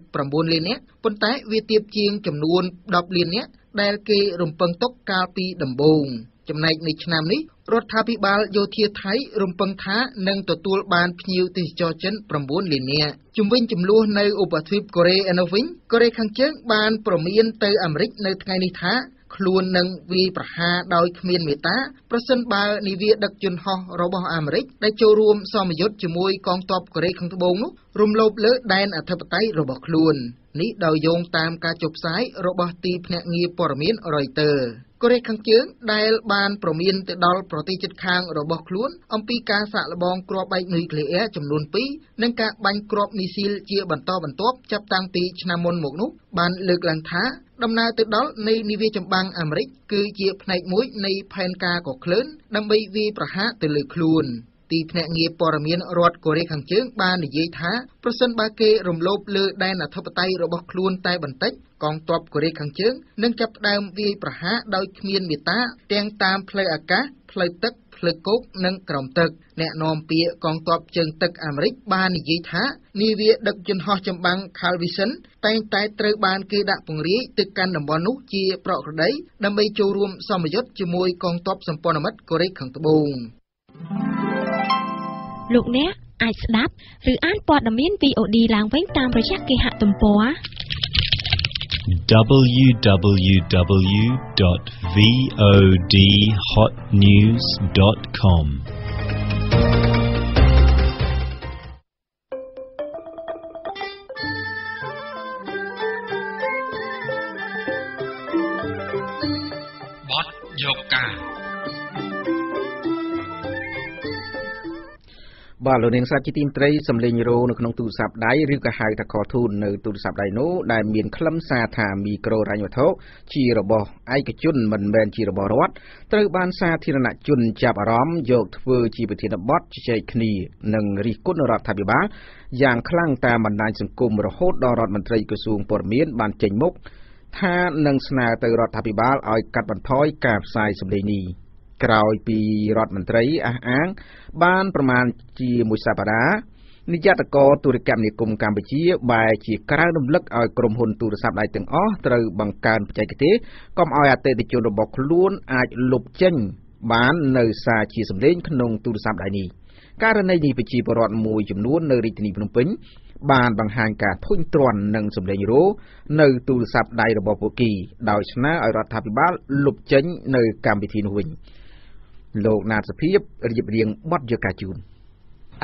79លាននាក់ប៉ុន្តែ វាទាបជាងចំនួន10លាននាក់ដែលគេរំពឹងទុកកាលពីដំបូង ចំណែកនៅឆ្នាំនេះរដ្ឋាភិបាលយោធាថៃ រំពឹងថានឹងទទួលបានភ្ញៀវទេសចរចិន9លាននាក់ជំវិញចំនួននៅឧបទ្វីបកូរ៉េឥឡូវវិញកូរ៉េខាងជើងបានប្រមានទៅអាមេរិកនៅថ្ងៃនេះថាខ្លួននឹងវាយប្រហារដោយគ្មានមេត្តាប្រសិនបើនាវាដឹកយន្តហោះរបស់អាមេរិកដែលចូលរួមសមយុទ្ធជាមួយកងទ័ពកូរ៉េខាងត្បូងនោះរំលោភលើដែនអធិបតេយ្យរបស់ខ្លួននេះដោយយោងតាមការចុះផ្សាយរបស់ទីភ្នាក់ងារព័ត៌មាន Reuters កូរ៉េខាងជើងដែលបានប្រមានទៅដល់ប្រទេសជិតខាងរបស់ខ្លួនអំពីការសាកល្បងគ្រាប់បែកនុយក្លេអ៊ែរចំនួន2និងការបាញ់គ្រាប់មីស៊ីលជាបន្តបន្ទាប់ចាប់តាំងពីឆ្នាំមុនមក នោះ បាន លើកឡើងថា ដំណើរទៅដល់នៃនាវាចម្បាំងអាមេរិក គឺជាផ្នែកមួយនៃផែនការកក្លឿនដើម្បីវាយប្រហារទៅលើខ្លួន។ទីភ្នាក់ងារព័ត៌មានរដ្ឋកូរ៉េខាងជើងបាននិយាយថាប្រសិនបើគេរំលោភលើដែនអធិបតេយ្យរបស់ខ្លួនតែបន្តិចកងទ័ពកូរ៉េខាងជើងនឹងចាប់ផ្ដើមវាយប្រហារដោយគ្មានមេត្តាទាំងតាមផ្លូវអាកាសផ្លូវទឹកផ្លូវគោកនិងក្រោមទឹក អ្នកនាំពាក្យកងទ័ពជើងទឹកអាមេរិកបាននិយាយថានាវាដឹកយន្តហោះចម្បាំង Calvison តែងតែត្រូវបានគេដាក់ពង្រាយទៅកាន់តំបន់នោះជាប្រក្រតីដើម្បីចូលរួមសមយុទ្ធជាមួយកងទ័ពសម្ព័ន្ធមិត្តកូរ៉េខាងត្បូង។លោកអ្នកអាចស្ដាប់ឬអានព័ត៌មាន VOD ឡើងវិញតាមរយៈគេហទំព័រ www.vodhotnews.com បាទលោកនាងស្រាប់ជាទីត្រីសំលេងរោនៅក្នុងទូរស័ព្ទដៃឬក៏ហៅថា call tune នៅទូរស័ព្ទដៃនោះដែល មានខ្លឹមសារថាមីក្រូរញ្ញវត្ថុជារបស់ឯកជនមិនមែនជារបស់រដ្ឋត្រូវបានសាធារណជនចាប់អារម្មណ៍យកធ្វើ ជាប្រធានបទជជែកគ្នានិងរិះគន់រដ្ឋាភិបាលយ៉ាងខ្លាំងតាមបណ្ដាញសង្គមរហូតដល់រដ្ឋមន្ត្រីក្រសួងព័ត៌មានបានចេញមុខថានឹងស្នើទៅរដ្ឋាភិបាលឲ្យកាត់បន្ថយការផ្សាយសំឡេងនេះ។ក្រោយពីរដ្ឋមន្ត្រីអះអាង បានប្រមាណជាមួយសប្តាហ៍នាយតកោទូរគមនាគមន៍កម្ពុជាបែរជាក្រៅរំលឹកឲ្យក្រុមហ៊ុនទូរស័ព្ទដៃទាំងអស់ត្រូវបង្កើនបច្ចេកទេសកុំឲ្យអតិថិជនរបស់ខ្លួនអាចលុបចេញបាននៅសារជាសម្លេងក្នុងទូរស័ព្ទដៃនេះករណីនេះប្រជាពលរដ្ឋមួយចំនួននៅរាជធានីភ្នំពេញបានបង្ហាញការធុញទ្រាន់និងសម្លេងរោនៅទូរស័ព្ទដៃរបស់ពួកគេដោយស្នើឲ្យរដ្ឋាភិបាលលុបចេញនៅកម្មវិធីនោះវិញ។លោកណាតសភាពរៀបរៀងបទយកាជូន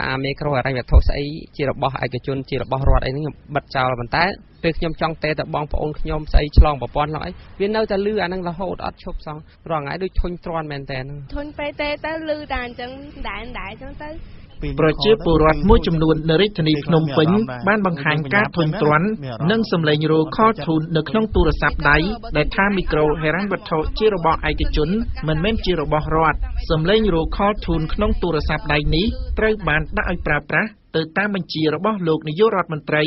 អាមេក្រូអរញ្ញវត្ថុស្អីជារបស់ឯកជនជារបស់រដ្ឋអីនេះខ្ញុំបិទចោលប៉ុន្តែពេលខ្ញុំចង់ទេតបងប្អូនខ្ញុំស្អីឆ្លងប្រព័ន្ធឡោះអីវានៅតែលឺអានឹងរហូតអត់ឈប់សោះរងថ្ងៃដូចធុញទ្រាន់មែនតើធុញពេកទេទៅលឺតែអញ្ចឹងដែរដែរអញ្ចឹងទៅប្រជាពលរដ្ឋមួយចំនួននៅរាជធានីភ្នំពេញបានបង្ហាញការធន់ទ្រាន់និងសម្លេងរោខលធូននៅក្នុងទូរស័ព្ទដៃដែលថាមីក្រូហិរញ្ញវត្ថុជារបស់ឯកជនមិនមែនជារបស់រដ្ឋសម្លេងរោខលធូនក្នុងទូរស័ព្ទដៃនេះត្រូវបានដាក់ឲ្យប្រើប្រាស់ទៅតាមបញ្ជារបស់លោកនាយករដ្ឋមន្ត្រី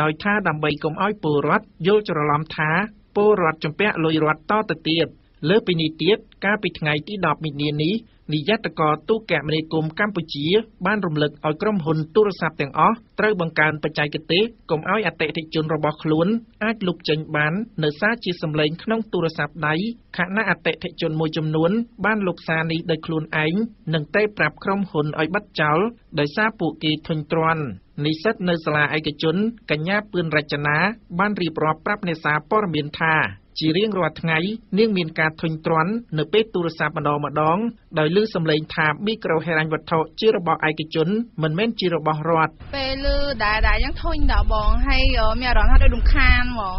ដោយថាដើម្បីកុំឲ្យពលរដ្ឋយល់ច្រឡំថាពលរដ្ឋជំពាក់លុយរដ្ឋតទៅទៀតលើពីនេះទៀតកាលពីថ្ងៃទី10មិនិនានេះនាយត្តកោទូកមនាគមន៍កម្ពុជា បានរំលឹកឲ្យក្រុមហ៊ុនទូរស័ព្ទទាំងអស់ត្រូវបង្កើនបច្ចេកទេសកុំឲ្យអតិថិជនរបស់ខ្លួនអាចលុបចេញបាននៅសារជាសម្លេងក្នុងទូរស័ព្ទដៃខណៈអតិថិជនមួយចំនួនបានលុបសារនេះដោយខ្លួនឯងនិងទេប្រាប់ក្រុមហ៊ុនឲ្យបិទចោលដោយសារពួកគេធុញទ្រាន់និស្សិតនៅសាលាឯកជនកញ្ញាពឿនរចនាបានរៀបរាប់ប្រាប់អ្នកសារព័ត៌មានថាជារៀងរាល់ថ្ងៃនាងមានការធុញទ្រាន់នៅពេលទូរស័ព្ទម្ដងម្ដងដោយឮសំឡេងថាមីក្រូហិរញ្ញវត្ថុជារបស់ឯកជន មិនមែនជារបស់រដ្ឋពេលឮដែរដែរអញ្ចឹងធុញដល់បងហើយមានអារម្មណ៍ថាដូចរំខានហ្មង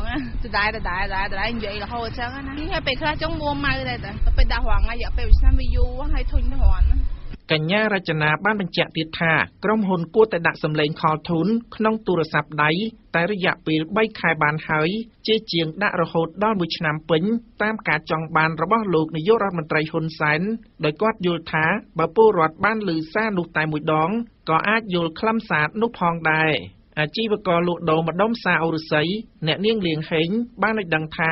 ដែរដែរដែរដែរនិយាយរហូតអញ្ចឹងណាហើយពេលខ្លះចង់មួម៉ៅដែរតែពេលដាក់រងថ្ងៃរយៈពេលមួយឆ្នាំវាយូរហើយធុញទ្រាន់កញ្ញារចនាបានបញ្ជាក់ទៀតថាក្រុមហ៊ុនគួរតែដាក់សម្លេងខលធូនក្នុងទូរស័ព្ទដៃតែរយៈពេល3ខែបានហើយ ជាជាងដាក់រហូតដល់1ឆ្នាំពេញតាមការចង់បានរបស់លោកនាយករដ្ឋមន្ត្រីហ៊ុនសែនដោយគាត់យល់ថាបើពលរដ្ឋបានលើសារនោះតែមួយដងក៏អាចយល់ខ្លឹមសារនោះផងដែរអាជីវករលក់ដូរម្ដុំសាអូរស័យអ្នកនាងលៀងហេងបានឲ្យដឹងថា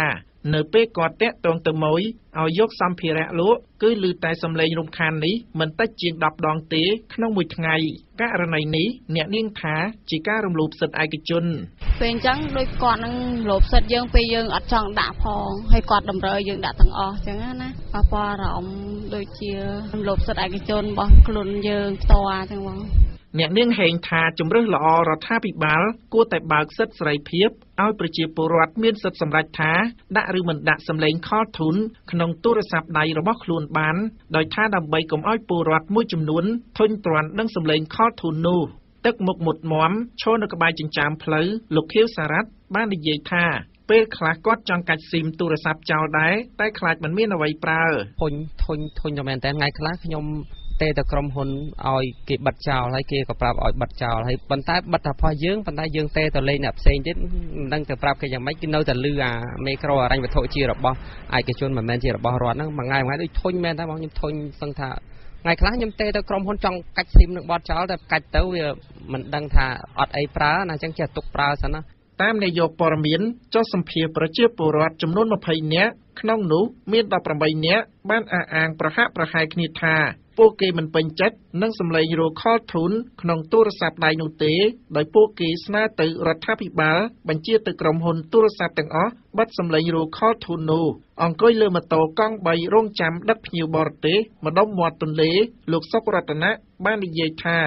នៅពេលគាត់តាក់ទងទៅម៉ួយឲ្យយកសម្ភារៈលក់គឺឮតែសំឡេងរំខាននេះមិនតិចជាង10ដងទេក្នុងមួយថ្ងៃករណីនេះអ្នកនាងថាជាការរំលោភសិទ្ធិឯកជនពេលអញ្ចឹងដូចគាត់នឹងរំលោភសិទ្ធិយើងពេលយើងអត់ចង់ដាក់ផងហើយគាត់តម្រូវយើងដាក់ទាំងអស់អញ្ចឹងណាប៉ះពាល់អារម្មណ៍ដូចជារំលោភសិទ្ធិឯកជនរបស់ខ្លួនយើងផ្ទាល់អញ្ចឹងបងអ្នកនាងហេងថាជំរឹះល្អរដ្ឋាភិបាលគួរតែបើកសិទ្ធិសេរីភាពឲ្យប្រជាពលរដ្ឋមានសិទ្ធិសម្រេចថាដាក់ឬមិនដាក់សម្លេងខលធុនក្នុងទូរស័ព្ទដៃរបស់ខ្លួនបានដោយថាដើម្បីកុំឲ្យពលរដ្ឋមួយចំនួនធុញទ្រាន់នឹងសម្លេងខលធុននោះទឹកមុខមុតមមឈរនៅក្បែរចិញ្ចើមផ្លូវលោកខៀវសារ៉ាត់បាននិយាយថាពេលខ្លះគាត់ចង់កាច់ស៊ីមទូរស័ព្ទចោលដែរតែខ្លាចមិនមានអ្វីប្រើធុញធុញធុញតែមែនតើថ្ងៃខ្លះខ្ញុំទេតែក្រុមហ៊ុនឲ្យគេបិទចោលហើយគេក៏ប្រាប់ឲ្យបិទចោលហើយប៉ុន្តែបិទថាផោះយើងប៉ុន្តែយើងទេទៅលេងអ្នកផ្សេងទៀតមិនដឹងទៅប្រាប់គេយ៉ាងម៉េចគឺនៅតែលឺអាមេក្រូអរញ្ញវត្ថុជារបស់ឯកជនមិនមែនជារបស់រដ្ឋហ្នឹងមួយថ្ងៃមួយថ្ងៃដូចធុញមែនតែបងខ្ញុំធុញសឹងថាថ្ងៃខ្លះខ្ញុំទេទៅក្រុមហ៊ុនចង់កាច់ស៊ីមនឹងបត់ចោលតែកាច់ទៅវាមិនដឹងថាអត់អីប្រើណាអញ្ចឹងចេះទុកប្រើសិនណាតាមនាយកព័រមៀនចុះសម្ភារប្រជាពលរដ្ឋចំនួន20នាក់ក្នុងនោះមាន18នាក់បានអះអាងប្រហាក់ប្រហែលគ្នាថាពួកគេមិនពេញចិត្តនឹងសម្លេងរខលធុនក្នុងទូរស័ព្ទដៃនោះទេដោយពួកគេស្នើទៅ រដ្ឋាភិបាលបញ្ជា ទៅក្រុមហ៊ុនទូរស័ព្ទទាំងអស់បិទសម្លេងរខលធុននោះអង្គុយលើម៉ូតូកង់3រងចាំដឹកភ្ញៀវបរទេសម្ដុំមាត់ទន្លេលោកសុករតនៈបាននិយាយថា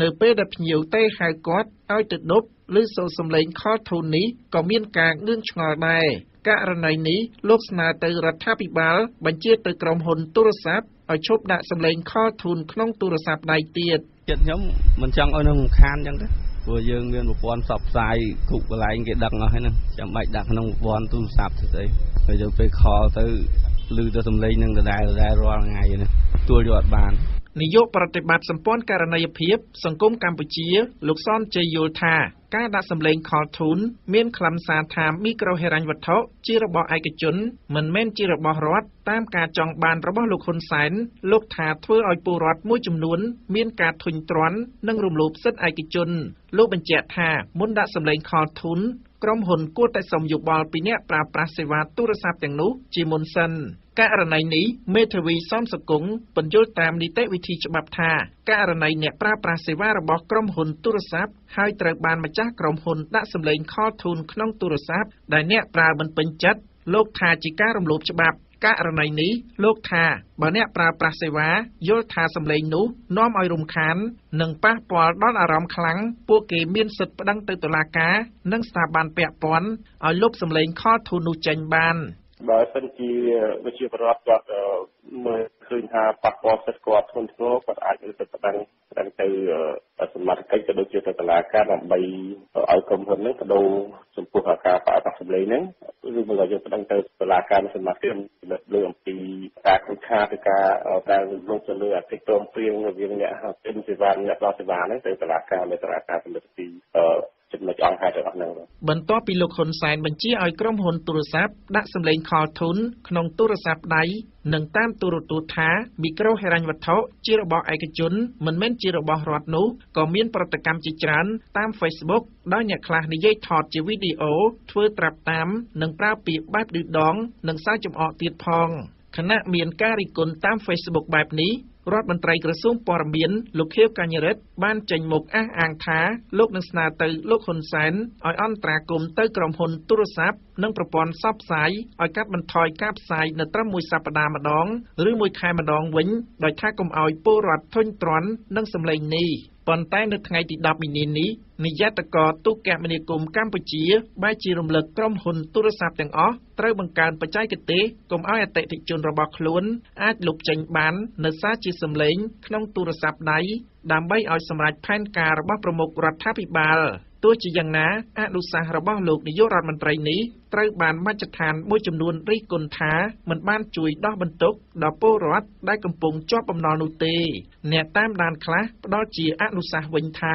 នៅពេលដែលភ្ញៀវទេហៅគាត់ឲ្យទៅដប់ឬសូរសម្លេងខលធូននេះក៏មានការងឿងឆ្ងល់ដែរករណីនេះលោកស្នើទៅរដ្ឋាភិបាលបញ្ជាទៅក្រុមហ៊ុនទូរស័ព្ទឲ្យឈប់ដាក់សម្លេងខលធូនក្នុងទូរស័ព្ទដៃទៀតចិត្តខ្ញុំមិនចង់ឲ្យនឹងរំខានអញ្ចឹងទេព្រោះយើងមានប្រព័ន្ធផ្សព្វផ្សាយគ្រប់កន្លែងគេដឹងអស់ហើយហ្នឹងចាំបាច់ដាក់ក្នុងប្រព័ន្ធទូរស័ព្ទទៅស្អីពេលយើងពេលខលទៅឮទៅសម្លេងនឹងដដែលដដែលរាល់ថ្ងៃនេះទួលយកអត់បាននាយកប្រតិបត្តិសម្ព័ន្ធករណីភាពសង្គមកម្ពុជាលោកសនជ័យយល់ថាការដាក់សម្លេង call tune មានខ្លឹមសារថាមីក្រូហិរញ្ញវត្ថុ ជារបស់ឯកជនមិនមែនជារបស់រដ្ឋតាមការចង់បានរបស់លោកហ៊ុនសែនលោកថាធ្វើឲ្យពលរដ្ឋមួយចំនួនមានការធុញទ្រាន់និងរំលោភសិទ្ធិឯកជន លោកបញ្ជាក់ថាមុនដាក់សម្លេង call tune ក្រុមហ៊ុនគួរតែសុំយោបល់ពីអ្នកប្រើប្រាស់សេវាទូរស័ព្ទទាំងនោះជាមុនសិនករណីនេះមេធាវីសំសកុងបញ្យល់តាមនីតិវិធីច្បាប់ថាករណីអ្នកប្រើប្រាស់សេវារបស់ក្រុមហ៊ុនទូរស័ព្ទហើយត្រូវបានម្ចាស់ក្រុមហ៊ុនដាក់សម្លេងខលធូនក្នុងទូរស័ព្ទដែលអ្នកប្រើមិនពេញចិត្តលោកថាជាការរំលោភច្បាប់ករណីនេះលោកថាបើអ្នកប្រើប្រាស់សេវាយល់ថាសម្លេងនោះនាំឲ្យរំខាននិងប៉ះពាល់ដល់អារម្មណ៍ខ្លាំងពួកគេមានសិទ្ធិប្តឹងទៅតុលាការនិងស្ថាប័នពាក់ព័ន្ធឲ្យលុបសម្លេងខលធូននោះចេញបានបើសិនជាវិជាប្រវត្តិគាត់មើលឃើញថាប៉ះពាល់សិទ្ធិគាត់ធ្ងន់ធ្ងរគាត់អាចទៅប្តឹងប្តឹងទៅសមាជិកក៏ដូចជាទៅតុលាការដើម្បីឲ្យក្រុមហ៊ុននឹងបដូរចំពោះការបាក់បាក់សម្លេងហ្នឹងឬមកយើងប្តឹងទៅតុលាការសមាជិកលើអំពីការខុសខាតឬការដែលលោកទៅលើអតិក្រុមព្រៀងរវាងអ្នកទិញសេវាអ្នកផ្តល់សេវាហ្នឹងទៅតុលាការលើតុលាការសម្លេងទីចំណុចអង្គហេតុរបស់ហ្នឹងបន្ទាប់ពីលោកហ៊ុនសែនបញ្ជាឲ្យក្រុមហ៊ុនទូរស័ព្ទដាក់សម្លេងខលធុនក្នុងទូរស័ព្ទដៃនិងតាមទូរទស្សន៍ថាមីក្រូហិរញ្ញវត្ថុ ជារបស់ឯកជន មិនមែនជារបស់រដ្ឋនោះក៏មានប្រតិកម្មជាច្រើន តាម Facebook ដោយអ្នកខ្លះនិយាយថតជាវីដេអូធ្វើត្រាប់តាម និងប្រើពាក្យបែបឌឺដង និងសារចំអកទៀតផងគណៈមានការរិះគន់តាម Facebook បែបនេះរដ្ឋមន្ត្រីក្រសួងព័ត៌មានលោកខៀវកញ្ញរិទ្ធបានចេញមុខអះអាងថាលោកនឹងស្នើទៅលោកហ៊ុនសែនឲ្យអន្តរាគមន៍ទៅក្រុមហ៊ុនទូរស័ព្ទនិងប្រព័ន្ធផ្សព្វផ្សាយឲ្យកាត់បន្ថយការផ្សាយនៅត្រឹមមួយសប្តាហ៍ម្ដងឬមួយខែម្ដងវិញដោយថាកុំឲ្យពលរដ្ឋធុញទ្រាន់នឹងសម្លេងនេះ។ប៉ុន្តែនៅថ្ងៃទី10មីនានេះនាយតកទូកមនាគមន៍កម្ពុជាបានជារំលឹកក្រុមហ៊ុនទូរស័ព្ទទាំងអស់ត្រូវបង្កើនបច្ចេកទេសកុំឲ្យអតិថិជនរបស់ខ្លួនអាចលុបចេញបាននៅសារជាសម្លេងក្នុងទូរស័ព្ទដៃដើម្បីឲ្យសម្រេចផែនការរបស់ប្រមុខរដ្ឋាភិបាល។ទោះជាយ៉ាងណាអនុសាសន៍របស់លោកនាយករដ្ឋមន្ត្រីនេះត្រូវបានមជ្ឈដ្ឋានមួយចំនួនរិះគន់ថាមិនបានជួយដោះបន្ទុកដល់ពលរដ្ឋដែលកំពុងជាប់បំណុលនោះទេ អ្នកតាមដានខ្លះផ្ដល់ជាអនុសាសន៍វិញថា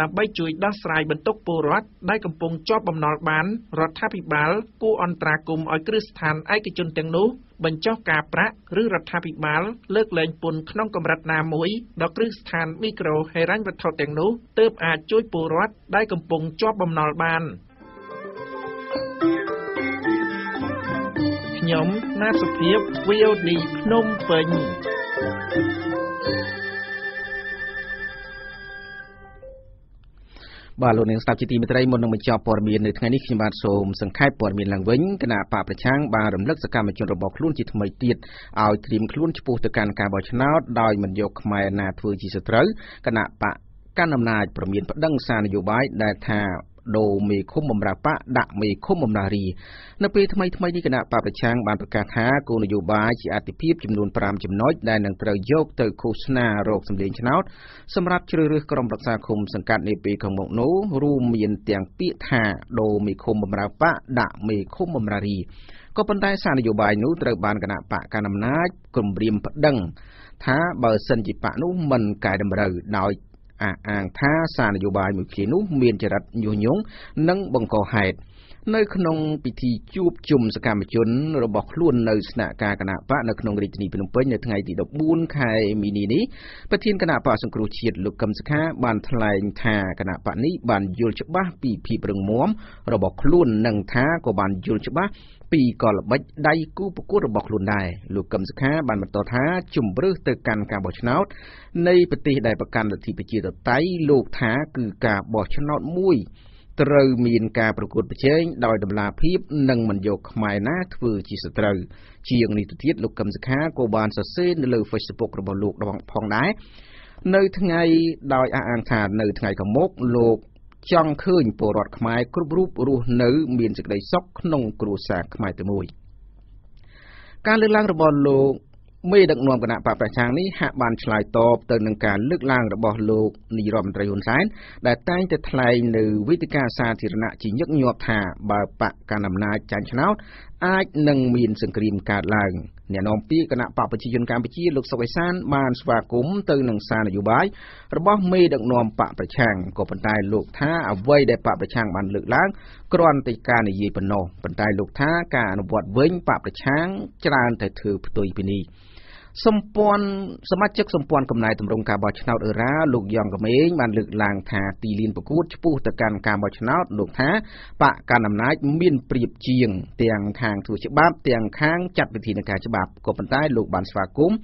ដើម្បីជួយដោះស្រាយបន្ទុកពលរដ្ឋដែលកំពុងជាប់បំណុលបាន រដ្ឋាភិបាលគួរអន្តរាគមន៍ឲ្យគ្រឹះស្ថានឯកជនទាំងនោះបញ្ចុះការប្រាក់ឬរដ្ឋាភិបាល លើកលែងពន្ធក្នុងកម្រិតណាមួយដល់គ្រឹះស្ថានមីក្រូហិរញ្ញវត្ថុទាំងនោះទើបអាចជួយពលរដ្ឋដែលកំពុងជាប់បំណុលបានខ្ញុំណាសុភាព VOD ភ្នំពេញបាទលោកនាងស្ដាប់ជាទីមេត្រីមុននឹងបញ្ចប់ព័ត៌មាននៅថ្ងៃនេះខ្ញុំបាទសូមសង្ខេបព័ត៌មានឡើងវិញគណៈបកប្រឆាំងបានរំលឹកសកម្មជនរបស់ខ្លួនជាថ្មីទៀតឲ្យត្រៀមខ្លួនឆ្ពោះទៅកាន់ការបោះឆ្នោតដោយមិនយកខ្មែរណាធ្វើជាសត្រូវគណៈបកកាន់អំណាចប្រមានប្តឹងសារនយោបាយដែលថាដូរមេឃុំបំរើបកដាក់មេឃុំបំរើរីនៅពេលថ្មីថ្មីនេះគណៈបពប្រឆាំងបានប្រកាសថាគោលនយោបាយជាអតិភិបចំនួន5ចំណុចដែលនឹងត្រូវយកទៅឃោសនារោគសម្លេងឆ្នោតសម្រាប់ជ្រើសរើសក្រុមប្រឹក្សាឃុំសង្កាត់នាពេលខាងមុខនោះរួមមានទាំងពាក្យថាដូរមេឃុំបំរើបកដាក់មេឃុំបំរើរីក៏ប៉ុន្តែ សារនយោបាយនោះត្រូវបានគណៈបកកណ្ដាលអំណាចគម្រាមប្តឹងថាបើ សិនជាបកនោះមិនកែតម្រូវដោយអះអាងថាសារនយោបាយមួយឃ្លានោះមានចរិតញុះញង់និងបង្កហេតុនៅក្នុងពិធីជួបជុំសកម្មជនរបស់ខ្លួននៅស្នាក់ការគណៈបកនៅក្នុងរាជធានីភ្នំពេញនៅថ្ងៃទី14ខែមីនានេះប្រធានគណៈបកសង្គ្រោះជាតិលោកកឹមសុខាបានថ្លែងថាគណៈបកនេះបានយល់ច្បាស់ពីភាពរឹងមាំរបស់ខ្លួននិងថាក៏បានយល់ច្បាស់ពីកលល្បិចដៃគូប្រកួតរបស់ខ្លួនដែរលោកកឹមសុខា បានបន្តថាជំរឿសទៅកាន់ការបោះឆ្នោត នៃប្រទេសដែលប្រកាន់លទ្ធិប្រជាធិបតេយ្យលោកថា គឺការបោះឆ្នោតមួយត្រូវមានការប្រកួតប្រជែងដោយតម្លាភាពនិងមិនយកខ្មែរណាធ្វើ ជាសត្រូវជាងនេះទៅទៀតលោកកឹមសុខាក៏បានសរសេរនៅលើ Facebook របស់លោកផងដែរនៅថ្ងៃដោយអះអាងថានៅថ្ងៃកមុកលោក ចង់ឃើញពលរដ្ឋខ្មែរគ្រប់រូបរស់នៅ មានសេចក្តីសុខក្នុង គ្រួសារខ្មែរតែមួយការលើកឡើងរបស់លោកមេដឹកនាំគណៈបកប្រឆាំងនេះហាក់បានឆ្លើយតបទៅនឹងការលើកឡើងរបស់លោកនាយរដ្ឋមន្ត្រីហ៊ុនសែនដែលតែងតែថ្លែងនៅវេទិកាសាធារណៈជាញឹកញាប់ថា បើបកកណ្ដាលអំណាចចាញ់ឆ្នោតអាចនឹងមានសង្គ្រាមកើតឡើង អ្នកនាំពាក្យគណៈបកប្រជាជនកម្ពុជាលោកសុកអេសានបានស្វាគមន៍ទៅនឹងសារនយោបាយរបស់មេដឹកនាំបកប្រឆាំងក៏ប៉ុន្តែលោកថាអ្វីដែលបកប្រឆាំងបានលើកឡើងគ្រាន់តែការនិយាយប៉ុណ្ណោះប៉ុន្តែលោកថាការអនុវត្តវិញបកប្រឆាំងច្រើនតែធ្វើផ្ទុយពីនេះសម្ព័ន្ធសមាជិកសម្ព័ន្ធកំណែតម្រង់ការបោះឆ្នោតអឺរ៉ាលោកយ៉ងកមេងបានលើកឡើងថាទីលានប្រកួតឆ្ពោះទៅកាន់ការបោះឆ្នោតលោកថាបកកណ្ដាលអំណាចមានប្រៀបជាងទាំងខាងធ្វើច្បាប់ទាំងខាងចាត់វិធានការច្បាប់ក៏ប៉ុន្តែលោកបានស្វាគមន៍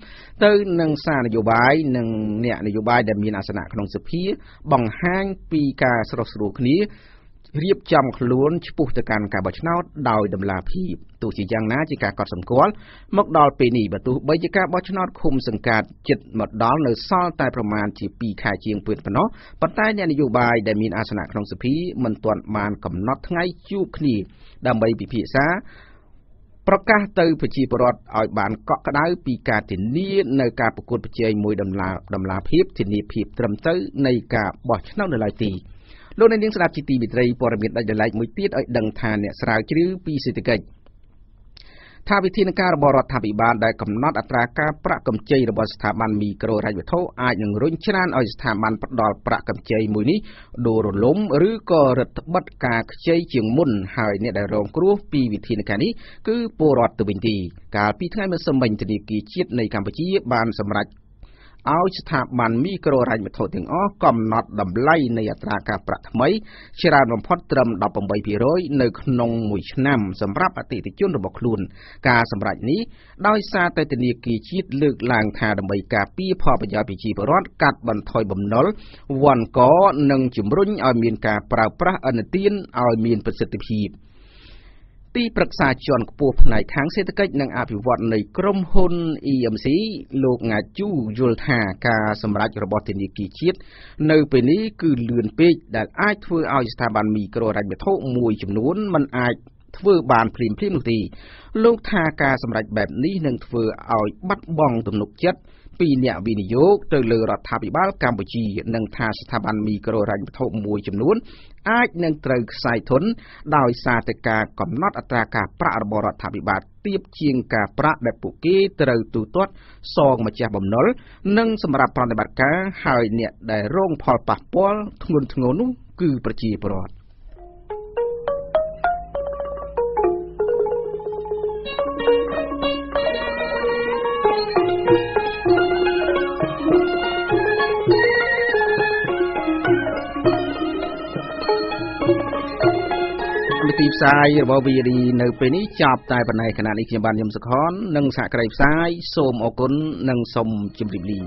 ទៅនឹងសារនយោបាយនិងអ្នកនយោបាយដែលមានអាសនៈក្នុងសភាបង្ហាញពីការស្រស់ស្រួលគ្នារៀបចំខ្លួនឆ្ពោះទៅកាន់ការបោះឆ្នោតដោយតម្លាភាពទោះជាយ៉ាងណាជាការកត់សម្គាល់ មកដល់ពេលនេះបើទោះបីជាការបោះឆ្នោតឃុំសង្កាត់ជិតមកដល់នៅសល់តែប្រមាណជា2ខែជាងពេលប៉ុណ្ណោះប៉ុន្តែអ្នកនយោបាយដែលមានអាសនៈក្នុងសភាមិនទាន់បានកំណត់ថ្ងៃជួបគ្នាដើម្បីពិភាក្សា ប្រកាសទៅប្រជាពលរដ្ឋឲ្យបានកក់ក្ដៅពីការធានានៅការប្រកួតប្រជែងមួយដំណាដំណាភាពធានាភាពត្រឹមត្រូវនៃការបោះឆ្នោតនៅឡើយទី។លោកអ្នកនាងស្ដាប់ជាទីមេត្រីព័ត៌មានដាច់ដោយឡែកមួយទៀតឲ្យដឹងថាអ្នកស្រាវជ្រាវពីសេដ្ឋកិច្ចថាវិធានការរបស់រដ្ឋាភិបាលដែលកំណត់ អត្រាការប្រាក់កម្ចីរបស់ស្ថាប័នមីក្រូហិរញ្ញវត្ថុអាចនឹងរុញច្រានឲ្យស្ថាប័នផ្ដល់ប្រាក់កម្ចីមួយនេះដូររលំឬក៏រឹតបន្តឹងការខ្ចីជាងមុនហើយ អ្នកដែលរងគ្រោះពីវិធានការនេះគឺពលរដ្ឋទៅវិញទីកាលពីថ្ងៃម្សិលមិញធនាគារជាតិនៃកម្ពុជាបានសម្រេចឲ្យស្ថាប័នមីក្រូរញ្ញវត្ថុទាំងអស់កំណត់តម្លៃនៃអត្រាការប្រាក់ថ្មីច្រើនបំផុតត្រឹម18%នៅក្នុងមួយឆ្នាំសម្រាប់អតិថិជនរបស់ខ្លួន ការសម្រេចនេះដោយសារតែធនាគារជាតិលើកឡើង ថាដើម្បីការពារផលប្រយោជន៍ប្រជាពលរដ្ឋកាត់បន្ថយបំណុលវណ្ឌកនិងជំរុញឲ្យមានការប្រើប្រាស់អនុទានឲ្យមានប្រសិទ្ធភាព។ទីប្រឹក្សាជាន់ខ្ពស់ផ្នែកខាងសេដ្ឋកិច្ចនិងអភិវឌ្ឍនៃក្រុមហ៊ុន EMC លោកងាជូយល់ថាការសម្រេចរបស់ធនាគារជាតិនៅពេលនេះគឺលឿនពេកដែលអាចធ្វើឲ្យស្ថាប័នមីក្រូហិរញ្ញវត្ថុមួយចំនួនមិនអាចធ្វើបានភ្លាមភ្លាមនោះទេលោកថាការសម្រេចបែបនេះនឹងធ្វើឲ្យបាត់បង់ទំនុកចិត្តពីអ្នកវិនិយោគទៅលើរដ្ឋាភិបាលកម្ពុជានិងថាស្ថាប័នមីក្រូហិរញ្ញវត្ថុមួយចំនួនអាចនឹងត្រូវខ្សែធន ដោយសារតែការកំណត់អត្រាការប្រាក់របស់រដ្ឋាភិបាលទាបជាងការប្រាក់ដែលពួកគេត្រូវទូទាត់ សងម្ចាស់បំណុលនិងសម្រាប់ប្រតិបត្តិការហើយអ្នកដែលរងផលប៉ះពាល់ធ្ងន់ធ្ងរនោះគឺប្រជាពលរដ្ឋទីផ្សាយរបស់ VD នៅពេលនេះចប់តែប៉ុណ្ណេះគណៈនេះខ្ញុំបានខ្ញុំសុខននិងសហគ្រាសផ្សាយសូមអរគុណនិងសូមជម្រាបលា